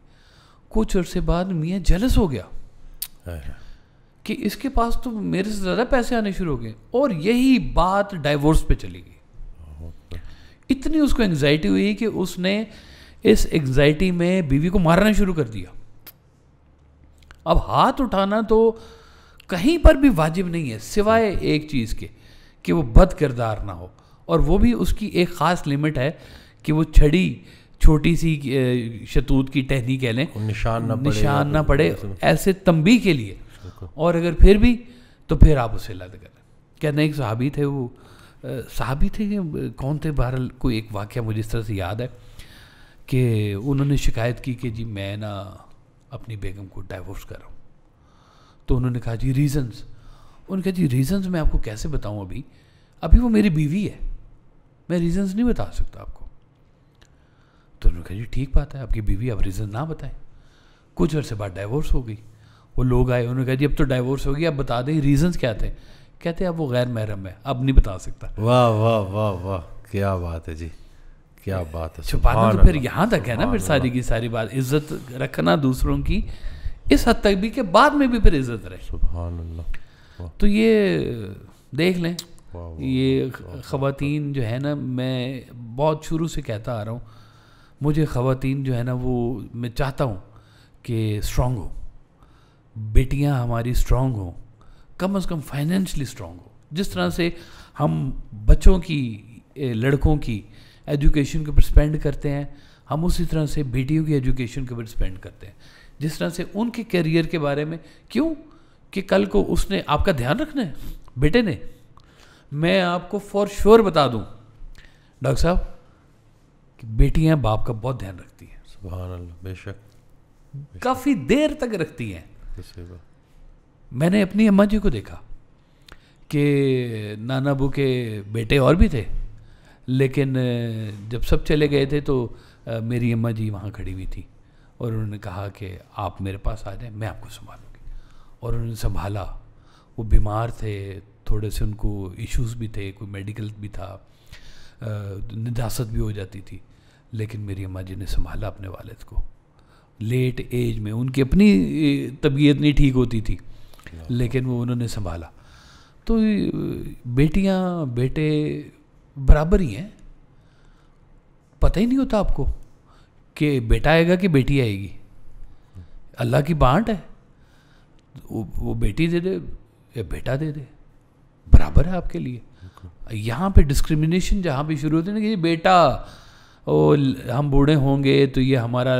कुछ अरसे बाद मियाँ जेलस हो गया हाँ, हाँ। कि इसके पास तो मेरे से ज़्यादा पैसे आने शुरू हो गए और यही बात डाइवोर्स पे चली गई इतनी उसको एंग्जाइटी हुई कि उसने इस एंग्जाइटी में बीवी को मारना शुरू कर दिया अब हाथ उठाना तो कहीं पर भी वाजिब नहीं है सिवाय एक चीज़ के कि वो बद किरदार ना हो और वो भी उसकी एक ख़ास लिमिट है कि वो छड़ी छोटी सी शतूत की टहनी कह लें निशान ना निशान ना पड़े तो ऐसे तंबी के लिए और अगर फिर भी तो फिर आप उसे लद करें कहते एक साहबी थे वो साहबी थे कौन थे बहरहाल कोई एक वाक्य मुझे इस तरह से याद है कि उन्होंने शिकायत की कि जी मैं ना अपनी बेगम को डाइवोर्स कर रहा हूँ तो उन्होंने कहा जी रीज़न्स उन्होंने कहा जी रीज़न्स मैं आपको कैसे बताऊँ अभी अभी वो मेरी बीवी है मैं रीज़न्स नहीं बता सकता आपको तो उन्होंने कहा जी ठीक बात है आपकी बीवी आप रीज़न ना बताएं कुछ अरसे बाद डाइवोर्स हो गई वो लोग आए उन्होंने कहा जी अब तो डाइवोर्स हो गई आप बता दें रीज़न्स क्या थे कहते अब वो गैर महरम है अब नहीं बता सकता वाह वाह वाह वाह क्या बात है जी क्या बात है छुपाना तो फिर यहाँ तक है ना फिर सारी की सारी बात इज्जत रखना दूसरों की इस हद तक भी के बाद में भी फिर इज्जत रहे तो ये देख लें ये खातन जो है ना मैं बहुत शुरू से कहता आ रहा हूँ मुझे खातन जो है ना वो मैं चाहता हूँ कि स्ट्रॉन्ग हो बेटियाँ हमारी स्ट्रॉन्ग हों कम अज़ कम फाइनेंशली स्ट्रॉन्ग हो जिस तरह से हम बच्चों की लड़कों की एजुकेशन के ऊपर स्पेंड करते हैं हम उसी तरह से बेटियों की एजुकेशन के ऊपर स्पेंड करते हैं जिस तरह से उनके करियर के बारे में क्यों कि कल को उसने आपका ध्यान रखना है बेटे ने मैं आपको फॉर श्योर बता दूं डॉक्टर साहब कि बेटियां बाप का बहुत ध्यान रखती हैं सुबह बेशक काफ़ी देर तक रखती हैं तो मैंने अपनी अम्मा जी को देखा कि नाना बू के बेटे और भी थे लेकिन जब सब चले गए थे तो मेरी अम्मा जी वहाँ खड़ी हुई थी और उन्होंने कहा कि आप मेरे पास आ जाएं मैं आपको संभालूँगी और उन्होंने संभाला वो बीमार थे थोड़े से उनको इश्यूज भी थे कोई मेडिकल भी था निदासत भी हो जाती थी लेकिन मेरी अम्मा जी ने संभाला अपने वालद को लेट एज में उनकी अपनी तबीयत नहीं ठीक होती थी हाँ। लेकिन वो उन्होंने संभाला तो बेटियाँ बेटे बराबर ही हैं पता ही नहीं होता आपको कि बेटा आएगा कि बेटी आएगी अल्लाह की बांट है वो, वो बेटी दे दे या बेटा दे दे बराबर है आपके लिए यहाँ पे डिस्क्रिमिनेशन जहाँ पे शुरू होती है ना कि बेटा ओ हम बूढ़े होंगे तो ये हमारा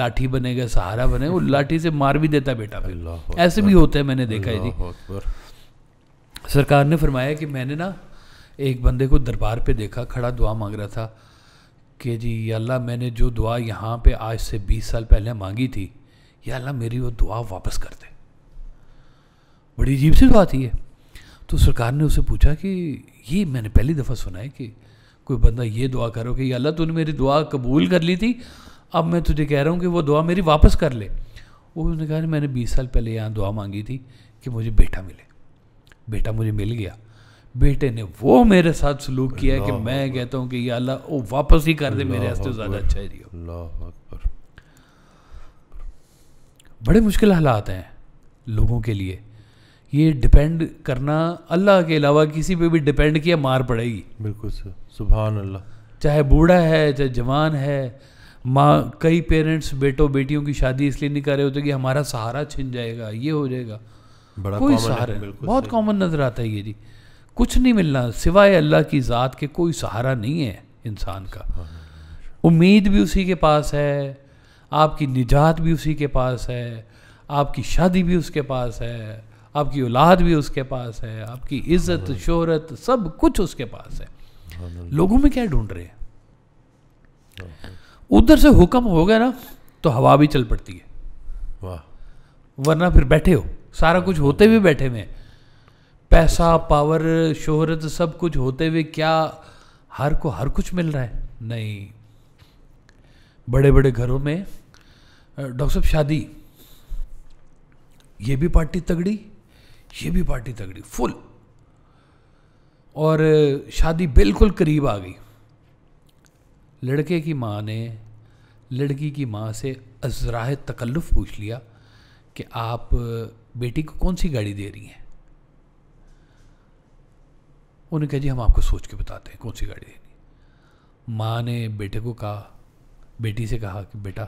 लाठी बनेगा सहारा बने वो लाठी से मार भी देता बेटा ऐसे भी होते हैं मैंने देखा है जी सरकार ने फरमाया कि मैंने ना एक बंदे को दरबार पे देखा खड़ा दुआ मांग रहा था कि जी अल्लाह मैंने जो दुआ यहाँ पे आज से बीस साल पहले मांगी थी या अल्लाह मेरी वो दुआ वापस कर दे बड़ी अजीब सी दुआ थी ये तो सरकार ने उसे पूछा कि ये मैंने पहली दफ़ा सुना है कि कोई बंदा ये दुआ करो कि अल्लाह तूने मेरी दुआ कबूल कर ली थी अब मैं तुझे कह रहा हूँ कि वो दुआ मेरी वापस कर ले वो उसने कहा मैंने बीस साल पहले यहाँ दुआ मांगी थी कि मुझे बेटा मिले बेटा मुझे मिल गया बेटे ने वो मेरे साथ सलूक किया कि मैं कहता हूँ कि ये अल्लाह वो वापस ही कर दे मेरे हस्ते ज़्यादा अच्छा है बड़े मुश्किल हालात हैं लोगों के लिए ये डिपेंड करना अल्लाह के अलावा किसी पे भी डिपेंड किया मार पड़ेगी बिल्कुल सर सुबह अल्लाह चाहे बूढ़ा है चाहे जवान है माँ कई पेरेंट्स बेटों बेटियों की शादी इसलिए नहीं कर रहे होते कि हमारा सहारा छिन जाएगा ये हो जाएगा बड़ा कोई सहारा बहुत कॉमन नज़र आता है ये जी कुछ नहीं मिलना सिवाय अल्लाह की ज़ात के कोई सहारा नहीं है इंसान का उम्मीद भी उसी के पास है आपकी निजात भी उसी के पास है आपकी शादी भी उसके पास है आपकी औलाद भी उसके पास है आपकी इज्जत शोहरत सब कुछ उसके पास है लोगों में क्या ढूंढ रहे हैं उधर से हुक्म हो गया ना तो हवा भी चल पड़ती है वाह वरना फिर बैठे हो सारा कुछ होते हुए बैठे हुए हैं पैसा पावर शोहरत सब कुछ होते हुए क्या हर को हर कुछ मिल रहा है नहीं बड़े बड़े घरों में डॉक्टर साहब शादी ये भी पार्टी तगड़ी ये भी पार्टी तगड़ी फुल और शादी बिल्कुल करीब आ गई लड़के की माँ ने लड़की की माँ से अजराह तकल्लुफ़ पूछ लिया कि आप बेटी को कौन सी गाड़ी दे रही हैं उन्होंने कहा जी हम आपको सोच के बताते हैं कौन सी गाड़ी देनी माँ ने बेटे को कहा बेटी से कहा कि बेटा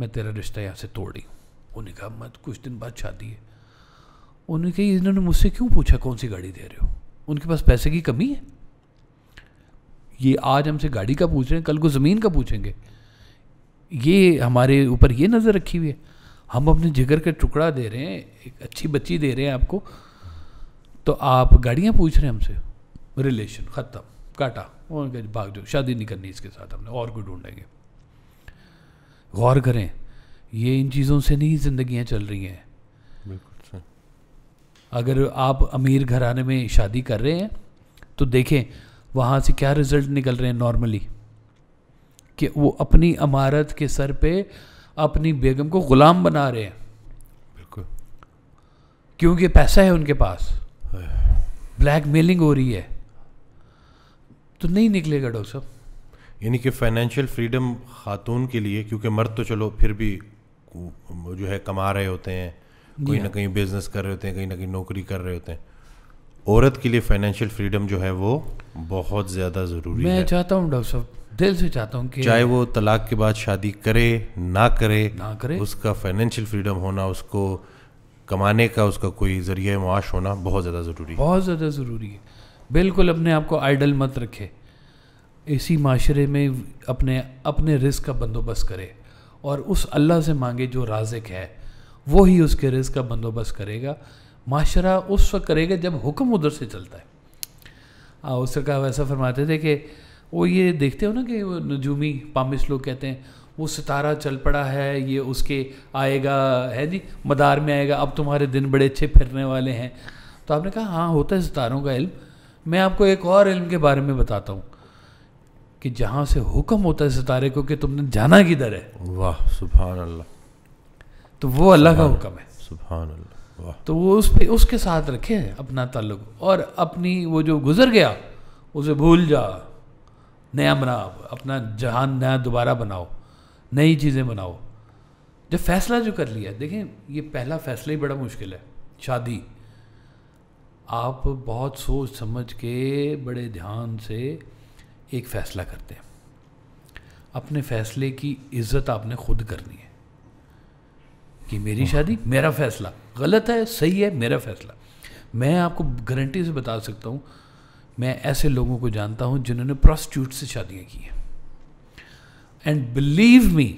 मैं तेरा रिश्ता यहाँ से तोड़ रही हूँ उन्होंने कहा मत कुछ दिन बाद शादी है उन्होंने कही इन्होंने मुझसे क्यों पूछा कौन सी गाड़ी दे रहे हो उनके पास पैसे की कमी है ये आज हमसे गाड़ी का पूछ रहे हैं कल को ज़मीन का पूछेंगे ये हमारे ऊपर ये नज़र रखी हुई है हम अपने जिगर का टुकड़ा दे रहे हैं एक अच्छी बच्ची दे रहे हैं आपको तो आप गाड़ियाँ पूछ रहे हैं हमसे रिलेशन ख़त्म काटा उनके भाग जो शादी नहीं करनी इसके साथ हमने और कोई ढूंढेंगे गौर करें ये इन चीज़ों से नहीं जिंदगियाँ चल रही हैं अगर आप अमीर घराने में शादी कर रहे हैं तो देखें वहाँ से क्या रिजल्ट निकल रहे हैं नॉर्मली कि वो अपनी अमारत के सर पे अपनी बेगम को ग़ुलाम बना रहे हैं बिल्कुल क्योंकि पैसा है उनके पास ब्लैक मेलिंग हो रही है तो नहीं निकलेगा डॉक्टर साहब यानी कि फाइनेंशियल फ्रीडम खातून के लिए क्योंकि मर्द तो चलो फिर भी जो है कमा रहे होते हैं कहीं हाँ। ना कहीं बिजनेस कर रहे होते हैं कहीं ना कहीं नौकरी कर रहे होते हैं औरत के लिए फाइनेंशियल फ्रीडम जो है वो बहुत ज़्यादा ज़रूरी मैं है मैं चाहता हूँ डॉक्टर साहब दिल से चाहता हूँ कि चाहे वो तलाक के बाद शादी करे ना करे ना करे उसका फाइनेंशियल फ्रीडम होना उसको कमाने का उसका कोई ज़रिए माश होना बहुत ज़्यादा ज़रूरी है बहुत ज़्यादा ज़रूरी है बिल्कुल अपने आप को आइडल मत रखे इसी माशरे में अपने अपने रिस्क का बंदोबस्त करे और उस अल्लाह से मांगे जो राजिक है वो ही उसके रिस्क का बंदोबस्त करेगा माशरा उस वक्त करेगा जब हुक्म उधर से चलता है आ, हाँ, उस वैसा फरमाते थे कि वो ये देखते हो ना कि वो नजूमी पामिस लोग कहते हैं वो सितारा चल पड़ा है ये उसके आएगा है जी मदार में आएगा अब तुम्हारे दिन बड़े अच्छे फिरने वाले हैं तो आपने कहा हाँ होता है सितारों का इल्म मैं आपको एक और इल्म के बारे में बताता हूँ कि जहाँ से हुक्म होता है सितारे को कि तुमने जाना किधर है वाह सुबह अल्लाह तो वो अल्लाह का हुक्म है सुबह अल्लाह वाह तो वो उस पर उसके साथ रखे अपना ताल्लुक और अपनी वो जो गुजर गया उसे भूल जा नया बना अपना जहान नया दोबारा बनाओ नई चीज़ें बनाओ जब फैसला जो कर लिया देखें ये पहला फैसला ही बड़ा मुश्किल है शादी आप बहुत सोच समझ के बड़े ध्यान से एक फ़ैसला करते हैं अपने फ़ैसले की इज़्ज़त आपने खुद करनी है कि मेरी शादी मेरा फ़ैसला गलत है सही है मेरा फ़ैसला मैं आपको गारंटी से बता सकता हूँ मैं ऐसे लोगों को जानता हूँ जिन्होंने प्रोस्टिट्यूट से शादियाँ की हैं एंड बिलीव मी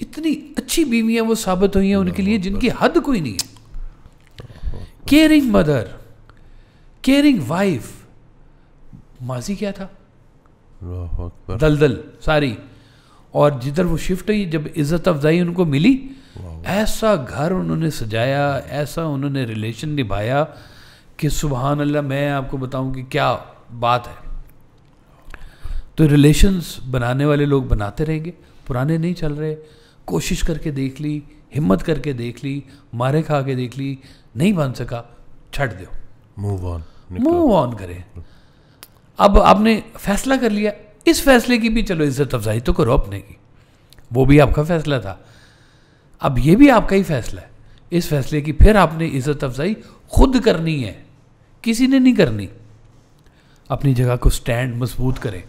इतनी अच्छी बीवियां वो साबित हुई हैं उनके लिए जिनकी हद कोई नहीं है केयरिंग मदर केयरिंग वाइफ माजी क्या था दलदल सारी और जिधर वो शिफ्ट हुई जब इज्जत अफजाई उनको मिली ऐसा घर उन्होंने सजाया ऐसा उन्होंने रिलेशन निभाया कि सुबहान अल्लाह मैं आपको बताऊं कि क्या बात है तो रिलेशंस बनाने वाले लोग बनाते रहेंगे पुराने नहीं चल रहे कोशिश करके देख ली हिम्मत करके देख ली मारे खा के देख ली नहीं बन सका छट दो मूव ऑन मूव ऑन करें अब आपने फैसला कर लिया इस फैसले की भी चलो इज्जत अफजाई तो करो अपने की वो भी आपका फैसला था अब ये भी आपका ही फैसला है इस फैसले की फिर आपने इज्जत अफजाई खुद करनी है किसी ने नहीं करनी अपनी जगह को स्टैंड मजबूत करें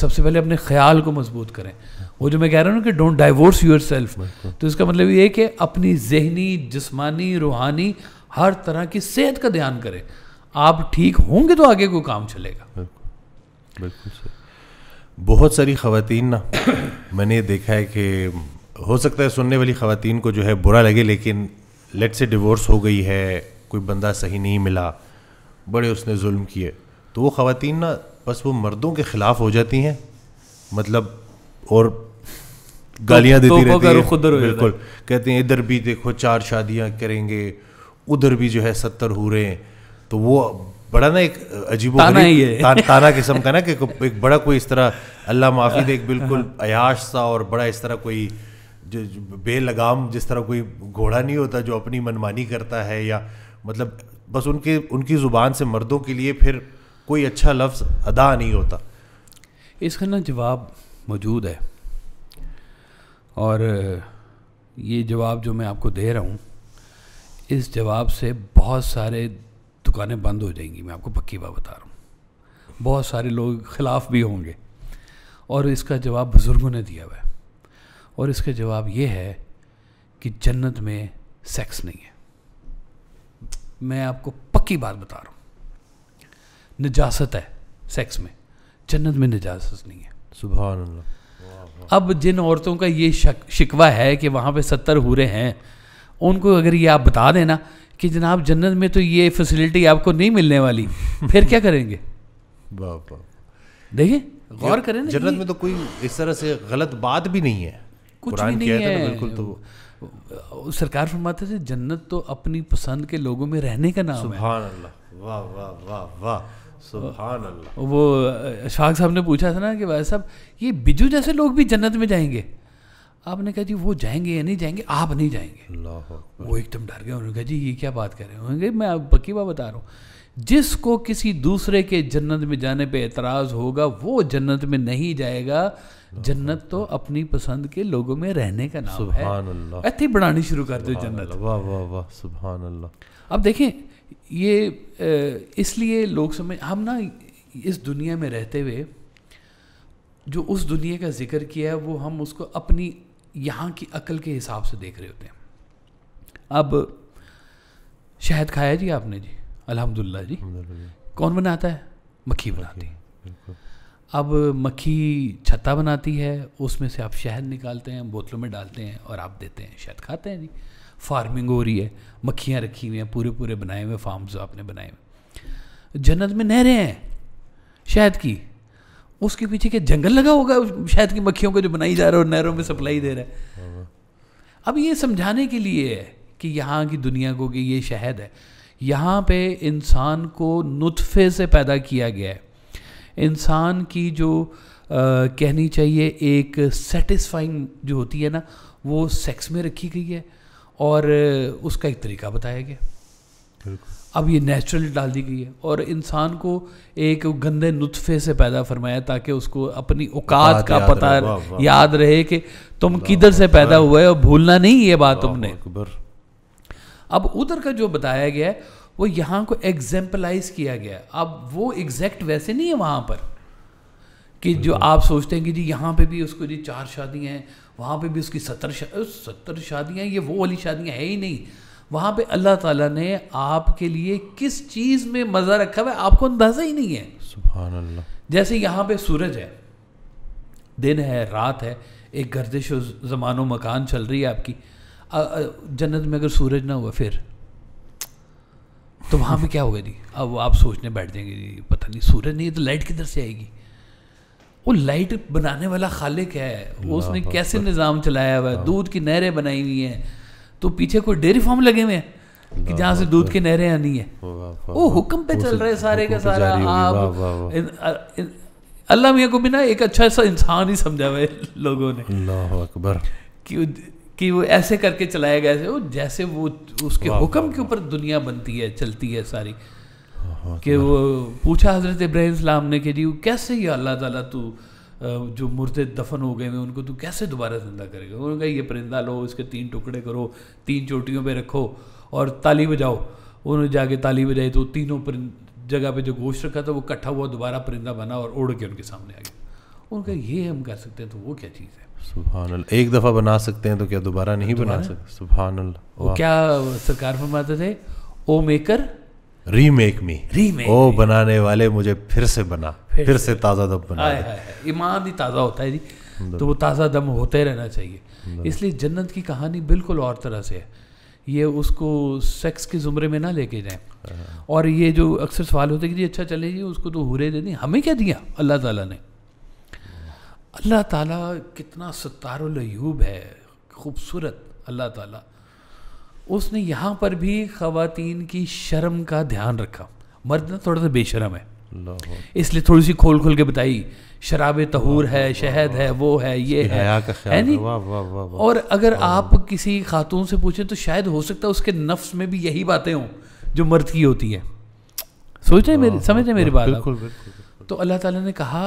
सबसे पहले अपने ख्याल को मजबूत करें वो जो मैं कह रहा हूँ कि डोंट डाइवोर्स यूर सेल्फ तो इसका मतलब ये कि अपनी जहनी जिसमानी रूहानी हर तरह की सेहत का ध्यान करें आप ठीक होंगे तो आगे को काम चलेगा बिल्कुल बिल्कुल बहुत सारी खातन ना मैंने देखा है कि हो सकता है सुनने वाली खातन को जो है बुरा लगे लेकिन लेट से डिवोर्स हो गई है कोई बंदा सही नहीं मिला बड़े उसने जुल्म किए तो वो खातन ना बस वो मर्दों के खिलाफ हो जाती हैं मतलब और गालियां तो- देती तो, तो रहती है बिल्कुल कहते हैं इधर भी देखो चार शादियां करेंगे उधर भी जो है सत्तर हो रहे हैं तो वो बड़ा ना एक अजीब ताना, ता, ताना किस्म का ना कि एक बड़ा कोई इस तरह अल्लाह माफी दे एक बिल्कुल अयाश सा और बड़ा इस तरह कोई जो बेलगाम जिस तरह कोई घोड़ा नहीं होता जो अपनी मनमानी करता है या मतलब बस उनके उनकी ज़ुबान से मर्दों के लिए फिर कोई अच्छा लफ्ज़ अदा नहीं होता इसका ना जवाब मौजूद है और ये जवाब जो मैं आपको दे रहा हूँ इस जवाब से बहुत सारे दुकानें बंद हो जाएंगी मैं आपको पक्की बात बता रहा हूँ बहुत सारे लोग ख़िलाफ़ भी होंगे और इसका जवाब बुज़ुर्गों ने दिया हुआ है और इसका जवाब ये है कि जन्नत में सेक्स नहीं है मैं आपको पक्की बात बता रहा हूँ निजासत है सेक्स में जन्नत में निजासत नहीं है सुबह अब जिन औरतों का ये शक, शिकवा है कि वहाँ पे सत्तर हूरे हैं उनको अगर ये आप बता देना कि जनाब जन्नत में तो ये फैसिलिटी आपको नहीं मिलने वाली फिर क्या करेंगे देखिए गौर करें ना जन्नत में तो कोई इस तरह से गलत बात भी नहीं है कुछ भी नहीं है बिल्कुल तो सरकार फरमाते थे जन्नत तो अपनी पसंद के लोगों में रहने का नाम है वाह वाह वाह वाह वो अशफाक साहब ने पूछा था ना कि भाई साहब ये बिजू जैसे लोग भी जन्नत में जाएंगे आपने कहा जी वो जाएंगे या नहीं जाएंगे आप नहीं जाएंगे वो एकदम डर गए उन्होंने कहा जी ये क्या बात कर रहे होंगे मैं पक्की बात बता रहा हूँ जिसको किसी दूसरे के जन्नत में जाने पे एतराज़ होगा वो जन्नत में नहीं जाएगा जन्नत तो अपनी पसंद के लोगों में रहने का नाम है ऐसे बढ़ानी शुरू कर दो जन्नत वाह वाह वाह सुबहान अल्लाह अब देखें ये इसलिए लोग समझ हम ना इस दुनिया में रहते हुए जो उस दुनिया का जिक्र किया है वो हम उसको अपनी यहाँ की अकल के हिसाब से देख रहे होते हैं अब शहद खाया जी आपने जी अलहमदिल्ला जी कौन बनाता है मक्खी बनाती है अब मक्खी छत्ता बनाती है उसमें से आप शहद निकालते हैं बोतलों में डालते हैं और आप देते हैं शहद खाते हैं जी फार्मिंग हो रही है मक्खियाँ रखी हुई हैं पूरे पूरे बनाए हुए फार्म्स आपने बनाए हुए जन्नत में नहरें हैं शहद की उसके पीछे क्या जंगल लगा होगा शहद की मक्खियों को जो बनाई जा रहा है और नहरों में सप्लाई दे रहा है अब ये समझाने के लिए है कि यहाँ की दुनिया को कि ये शहद है यहाँ पे इंसान को नुतफ़े से पैदा किया गया है इंसान की जो आ, कहनी चाहिए एक सेटिस्फाइंग जो होती है ना वो सेक्स में रखी गई है और उसका एक तरीका बताया गया अब ये नेचुरल डाल दी गई है और इंसान को एक गंदे नुतफे से पैदा फरमाया ताकि उसको अपनी औकात का याद पता रहे, वाँ, वाँ, याद रहे कि तुम किधर से पैदा हुए और भूलना नहीं ये बात तुमने अब उधर का जो बताया गया है वो यहाँ को एग्जाम्पलाइज किया गया अब वो एग्जैक्ट वैसे नहीं है वहाँ पर कि जो आप सोचते हैं कि जी यहाँ पे भी उसको जी चार शादियाँ हैं वहाँ पे भी उसकी सत्तर शा, सत्तर शादियाँ ये वो वाली शादियाँ है ही नहीं वहाँ पे अल्लाह ताला ने आपके लिए किस चीज़ में मज़ा रखा हुआ है आपको अंदाज़ा ही नहीं है सुबह अल्लाह जैसे यहाँ पे सूरज है दिन है रात है एक गर्दिश जमानो मकान चल रही है आपकी जन्नत में अगर सूरज ना हुआ फिर तो वहाँ पे क्या होगा जी अब आप सोचने बैठ जाएंगे जी पता नहीं सूरज नहीं है तो लाइट किधर से आएगी वो लाइट बनाने वाला खालिक है वो उसने कैसे निज़ाम चलाया हुआ है हाँ। दूध की नहरें बनाई हुई हैं तो पीछे कोई डेयरी फार्म लगे हुए हैं कि जहाँ से दूध की नहरें आनी है वो हुक्म पे चल रहे सारे का सारा आप अल्लाह मियाँ को बिना एक अच्छा सा इंसान ही समझा हुआ है लोगों ने अकबर कि कि वो ऐसे करके चलाया गया वो जैसे वो उसके हुक्म के ऊपर दुनिया बनती है चलती है सारी हाँ, हाँ, कि हाँ। वो पूछा हजरत इब्राहिम इस्लाम ने कि जी कैसे ये अल्लाह ताला तू जो मुर्दे दफन हो गए हैं उनको तू कैसे दोबारा जिंदा करेगा उन्होंने कहा ये परिंदा लो इसके तीन टुकड़े करो तीन चोटियों पे रखो और ताली बजाओ उन्होंने जाके ताली बजाई तो तीनों जगह पे जो गोश्त रखा था वो इकट्ठा हुआ दोबारा परिंदा बना और उड़ के उनके सामने आ गया उनका ये हम कर सकते हैं तो वो क्या चीज़ है सुबहान एक दफ़ा बना सकते हैं तो क्या दोबारा नहीं बना सकते सुबहान क्या सरकार फरमाते थे oh maker remake me remake oh बनाने वाले मुझे फिर से बना फिर, फिर से, से ताज़ा दम बना ईमान ही ताज़ा होता है जी तो वो ताज़ा दम होते रहना चाहिए इसलिए जन्नत की कहानी बिल्कुल और तरह से है ये उसको सेक्स के ज़ुमरे में ना लेके जाएं हाँ। और ये जो अक्सर सवाल होते हैं कि जी अच्छा चले जी उसको तो हुरे दे दी हमें क्या दिया अल्लाह ताला ने अल्लाह ताला कितना सत्तारयूब है खूबसूरत अल्लाह ताला उसने यहाँ पर भी ख़वातीन की शर्म का ध्यान रखा मर्द ना थोड़ा सा बेशरम है इसलिए थोड़ी सी खोल खोल के बताई शराब तहूर है शहद है वो है ये है और अगर आप किसी खातून से पूछें तो शायद हो सकता है उसके नफ्स में भी यही बातें हों जो मर्द की होती है सोचते मेरी समझ रहे मेरी बात तो अल्लाह ताला ने कहा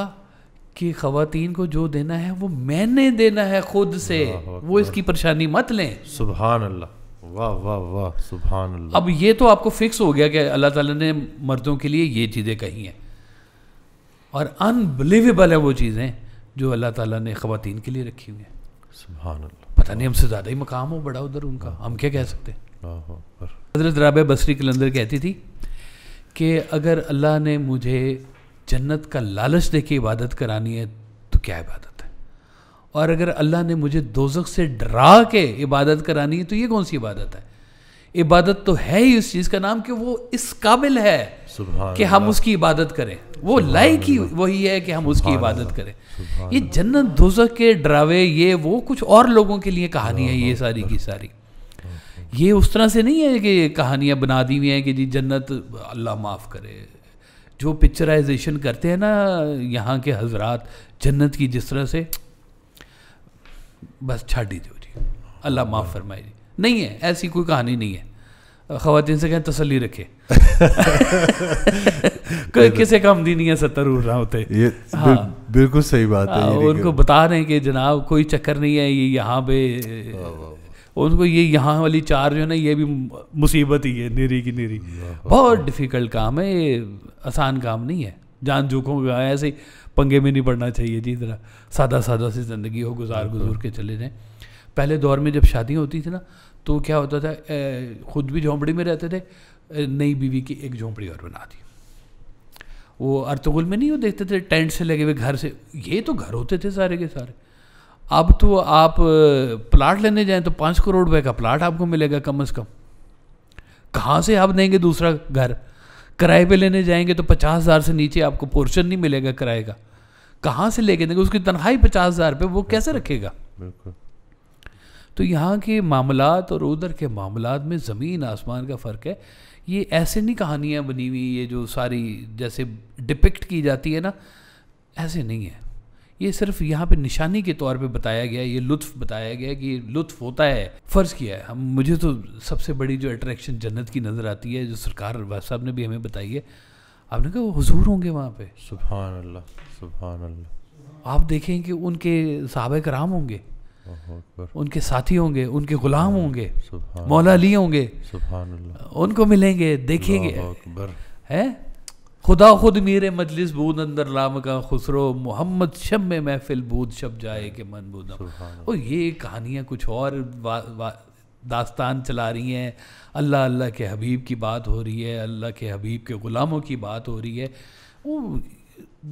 कि खातन को जो देना है वो मैंने देना है खुद से वो इसकी परेशानी मत लें सुबहान अल्लाह वाह वाह वाह सुबहान अल्लाह अब ये तो आपको फिक्स हो गया कि अल्लाह ताला ने मर्दों के लिए ये चीज़ें कही हैं और अनबिलीवेबल है वो चीज़ें जो अल्लाह ताला ने खातन के लिए रखी हुई हैं सुबहान अल्लाह पता नहीं हमसे ज़्यादा ही मकाम हो बड़ा उधर उनका हम क्या कह सकते हैं हजरत राब बसरी कलंदर कहती थी कि अगर अल्लाह ने मुझे जन्नत का लालच देके इबादत करानी है तो क्या इबादत है और अगर अल्लाह ने मुझे दोजक से डरा के इबादत करानी है तो ये कौन सी इबादत है इबादत तो है ही उस चीज़ का नाम कि वो इस काबिल है कि हम उसकी इबादत करें वो लाइक ही वही है कि हम उसकी इबादत करें ये जन्नत दोजक के डरावे ये वो कुछ और लोगों के लिए कहानी है ये सारी की सारी ये उस तरह से नहीं है कि कहानियाँ बना दी हुई हैं कि जी जन्नत अल्लाह माफ़ करे जो पिक्चराइजेशन करते हैं ना यहाँ के हजरात जन्नत की जिस तरह से बस छाट दीजिए जी अल्लाह माफ़ हाँ। फरमाए जी नहीं है ऐसी कोई कहानी नहीं है खातन से कहें तसली रखे कोई किसे का हमदी नहीं है सत्तर उड़ रहा होते ये हाँ, बिल्कुल सही बात है हाँ, उनको बता रहे हैं कि जनाब कोई चक्कर नहीं है ये यहाँ पे और उनको ये यहाँ वाली चार जो है ना ये भी मुसीबत ही है नेरी की नेरी बहुत डिफ़िकल्ट काम है ये आसान काम नहीं है जान जोखों का ऐसे ही पंगे में नहीं पड़ना चाहिए जी जरा सादा सादा सी ज़िंदगी हो गुजार गुजूर के चले जाएँ पहले दौर में जब शादियाँ होती थी ना तो क्या होता था ख़ुद भी झोंपड़ी में रहते थे नई बीवी की एक झोंपड़ी और बना दी वो अर्तगुल में नहीं वो देखते थे टेंट से लगे हुए घर से ये तो घर होते थे सारे के सारे अब तो आप प्लाट लेने जाएं तो पाँच करोड़ रुपए का प्लाट आपको मिलेगा कम से कम कहाँ से आप देंगे दूसरा घर किराए पे लेने जाएंगे तो पचास हज़ार से नीचे आपको पोर्शन नहीं मिलेगा किराए का कहाँ से लेके देंगे उसकी तनख्वाही पचास हज़ार रुपये वो कैसे रखेगा बिल्कुल तो यहाँ के मामला और उधर के मामला में ज़मीन आसमान का फ़र्क है ये ऐसे नहीं कहानियाँ बनी हुई ये जो सारी जैसे डिपिक्ट की जाती है ना ऐसे नहीं है ये सिर्फ यहाँ पे निशानी के तौर पे बताया गया ये लुत्फ बताया गया कि लुत्फ होता है फ़र्ज़ किया है हम मुझे तो सबसे बड़ी जो अट्रैक्शन जन्नत की नज़र आती है जो सरकार साहब ने भी हमें बताई है आपने कहा वो हजूर होंगे वहाँ पे सुबह अल्लाह अल्लाह आप देखें कि उनके साहब कराम होंगे उनके साथी होंगे उनके गुलाम हाँ, होंगे मौला होंगे उनको मिलेंगे देखेंगे है खुदा खुद मीर मजलिस बूद अंदर लाम का खुसरो मोहम्मद शब में महफिल बूद शब जाए के मन बूद और ये कहानियाँ कुछ और वा, वा, दास्तान चला रही हैं अल्लाह अल्लाह के हबीब की बात हो रही है अल्लाह के हबीब के ग़ुलामों की बात हो रही है वो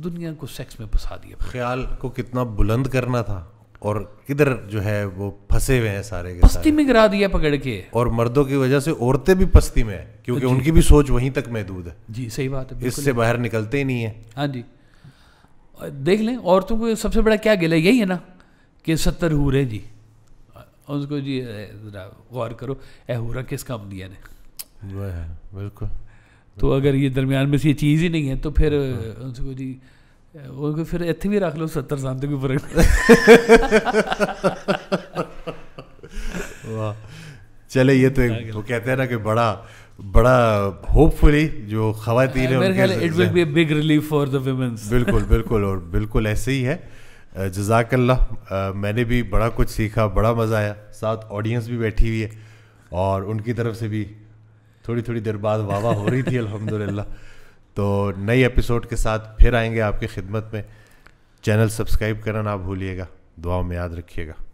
दुनिया को सेक्स में फंसा दिया ख्याल को कितना बुलंद करना था और किधर जो है वो फंसे हुए हैं सारे के पस्ती में गिरा दिया पकड़ के और मर्दों की वजह से औरतें भी पस्ती में है क्योंकि तो उनकी भी सोच वहीं तक महदूद है जी सही बात है इससे बाहर निकलते ही नहीं है हाँ जी देख लें औरतों को सबसे बड़ा क्या गिला यही है ना कि सत्तर हूर है जी उसको जी गौर करो ए हूरा किस काम दिया ने बिल्कुल तो अगर ये दरमियान में से ये चीज़ ही नहीं है तो फिर हाँ। उसको जी ਉਹ ਫਿਰ ਇੱਥੇ ਵੀ ਰੱਖ ਲਓ 70 ਸਾਲ ਤੇ ਕੋਈ ਫਰਕ वाह चले ये तो वो कहते हैं ना कि बड़ा बड़ा होपफुली जो खातन it will be big relief for the womens बिल्कुल बिल्कुल और बिल्कुल ऐसे ही है जजाकल्ला मैंने भी बड़ा कुछ सीखा बड़ा मज़ा आया साथ ऑडियंस भी बैठी हुई है और उनकी तरफ से भी थोड़ी थोड़ी देर बाद वाह हो रही थी अल्हम्दुलिल्लाह तो नई एपिसोड के साथ फिर आएंगे आपकी खिदमत में चैनल सब्सक्राइब करना ना भूलिएगा दुआओं में याद रखिएगा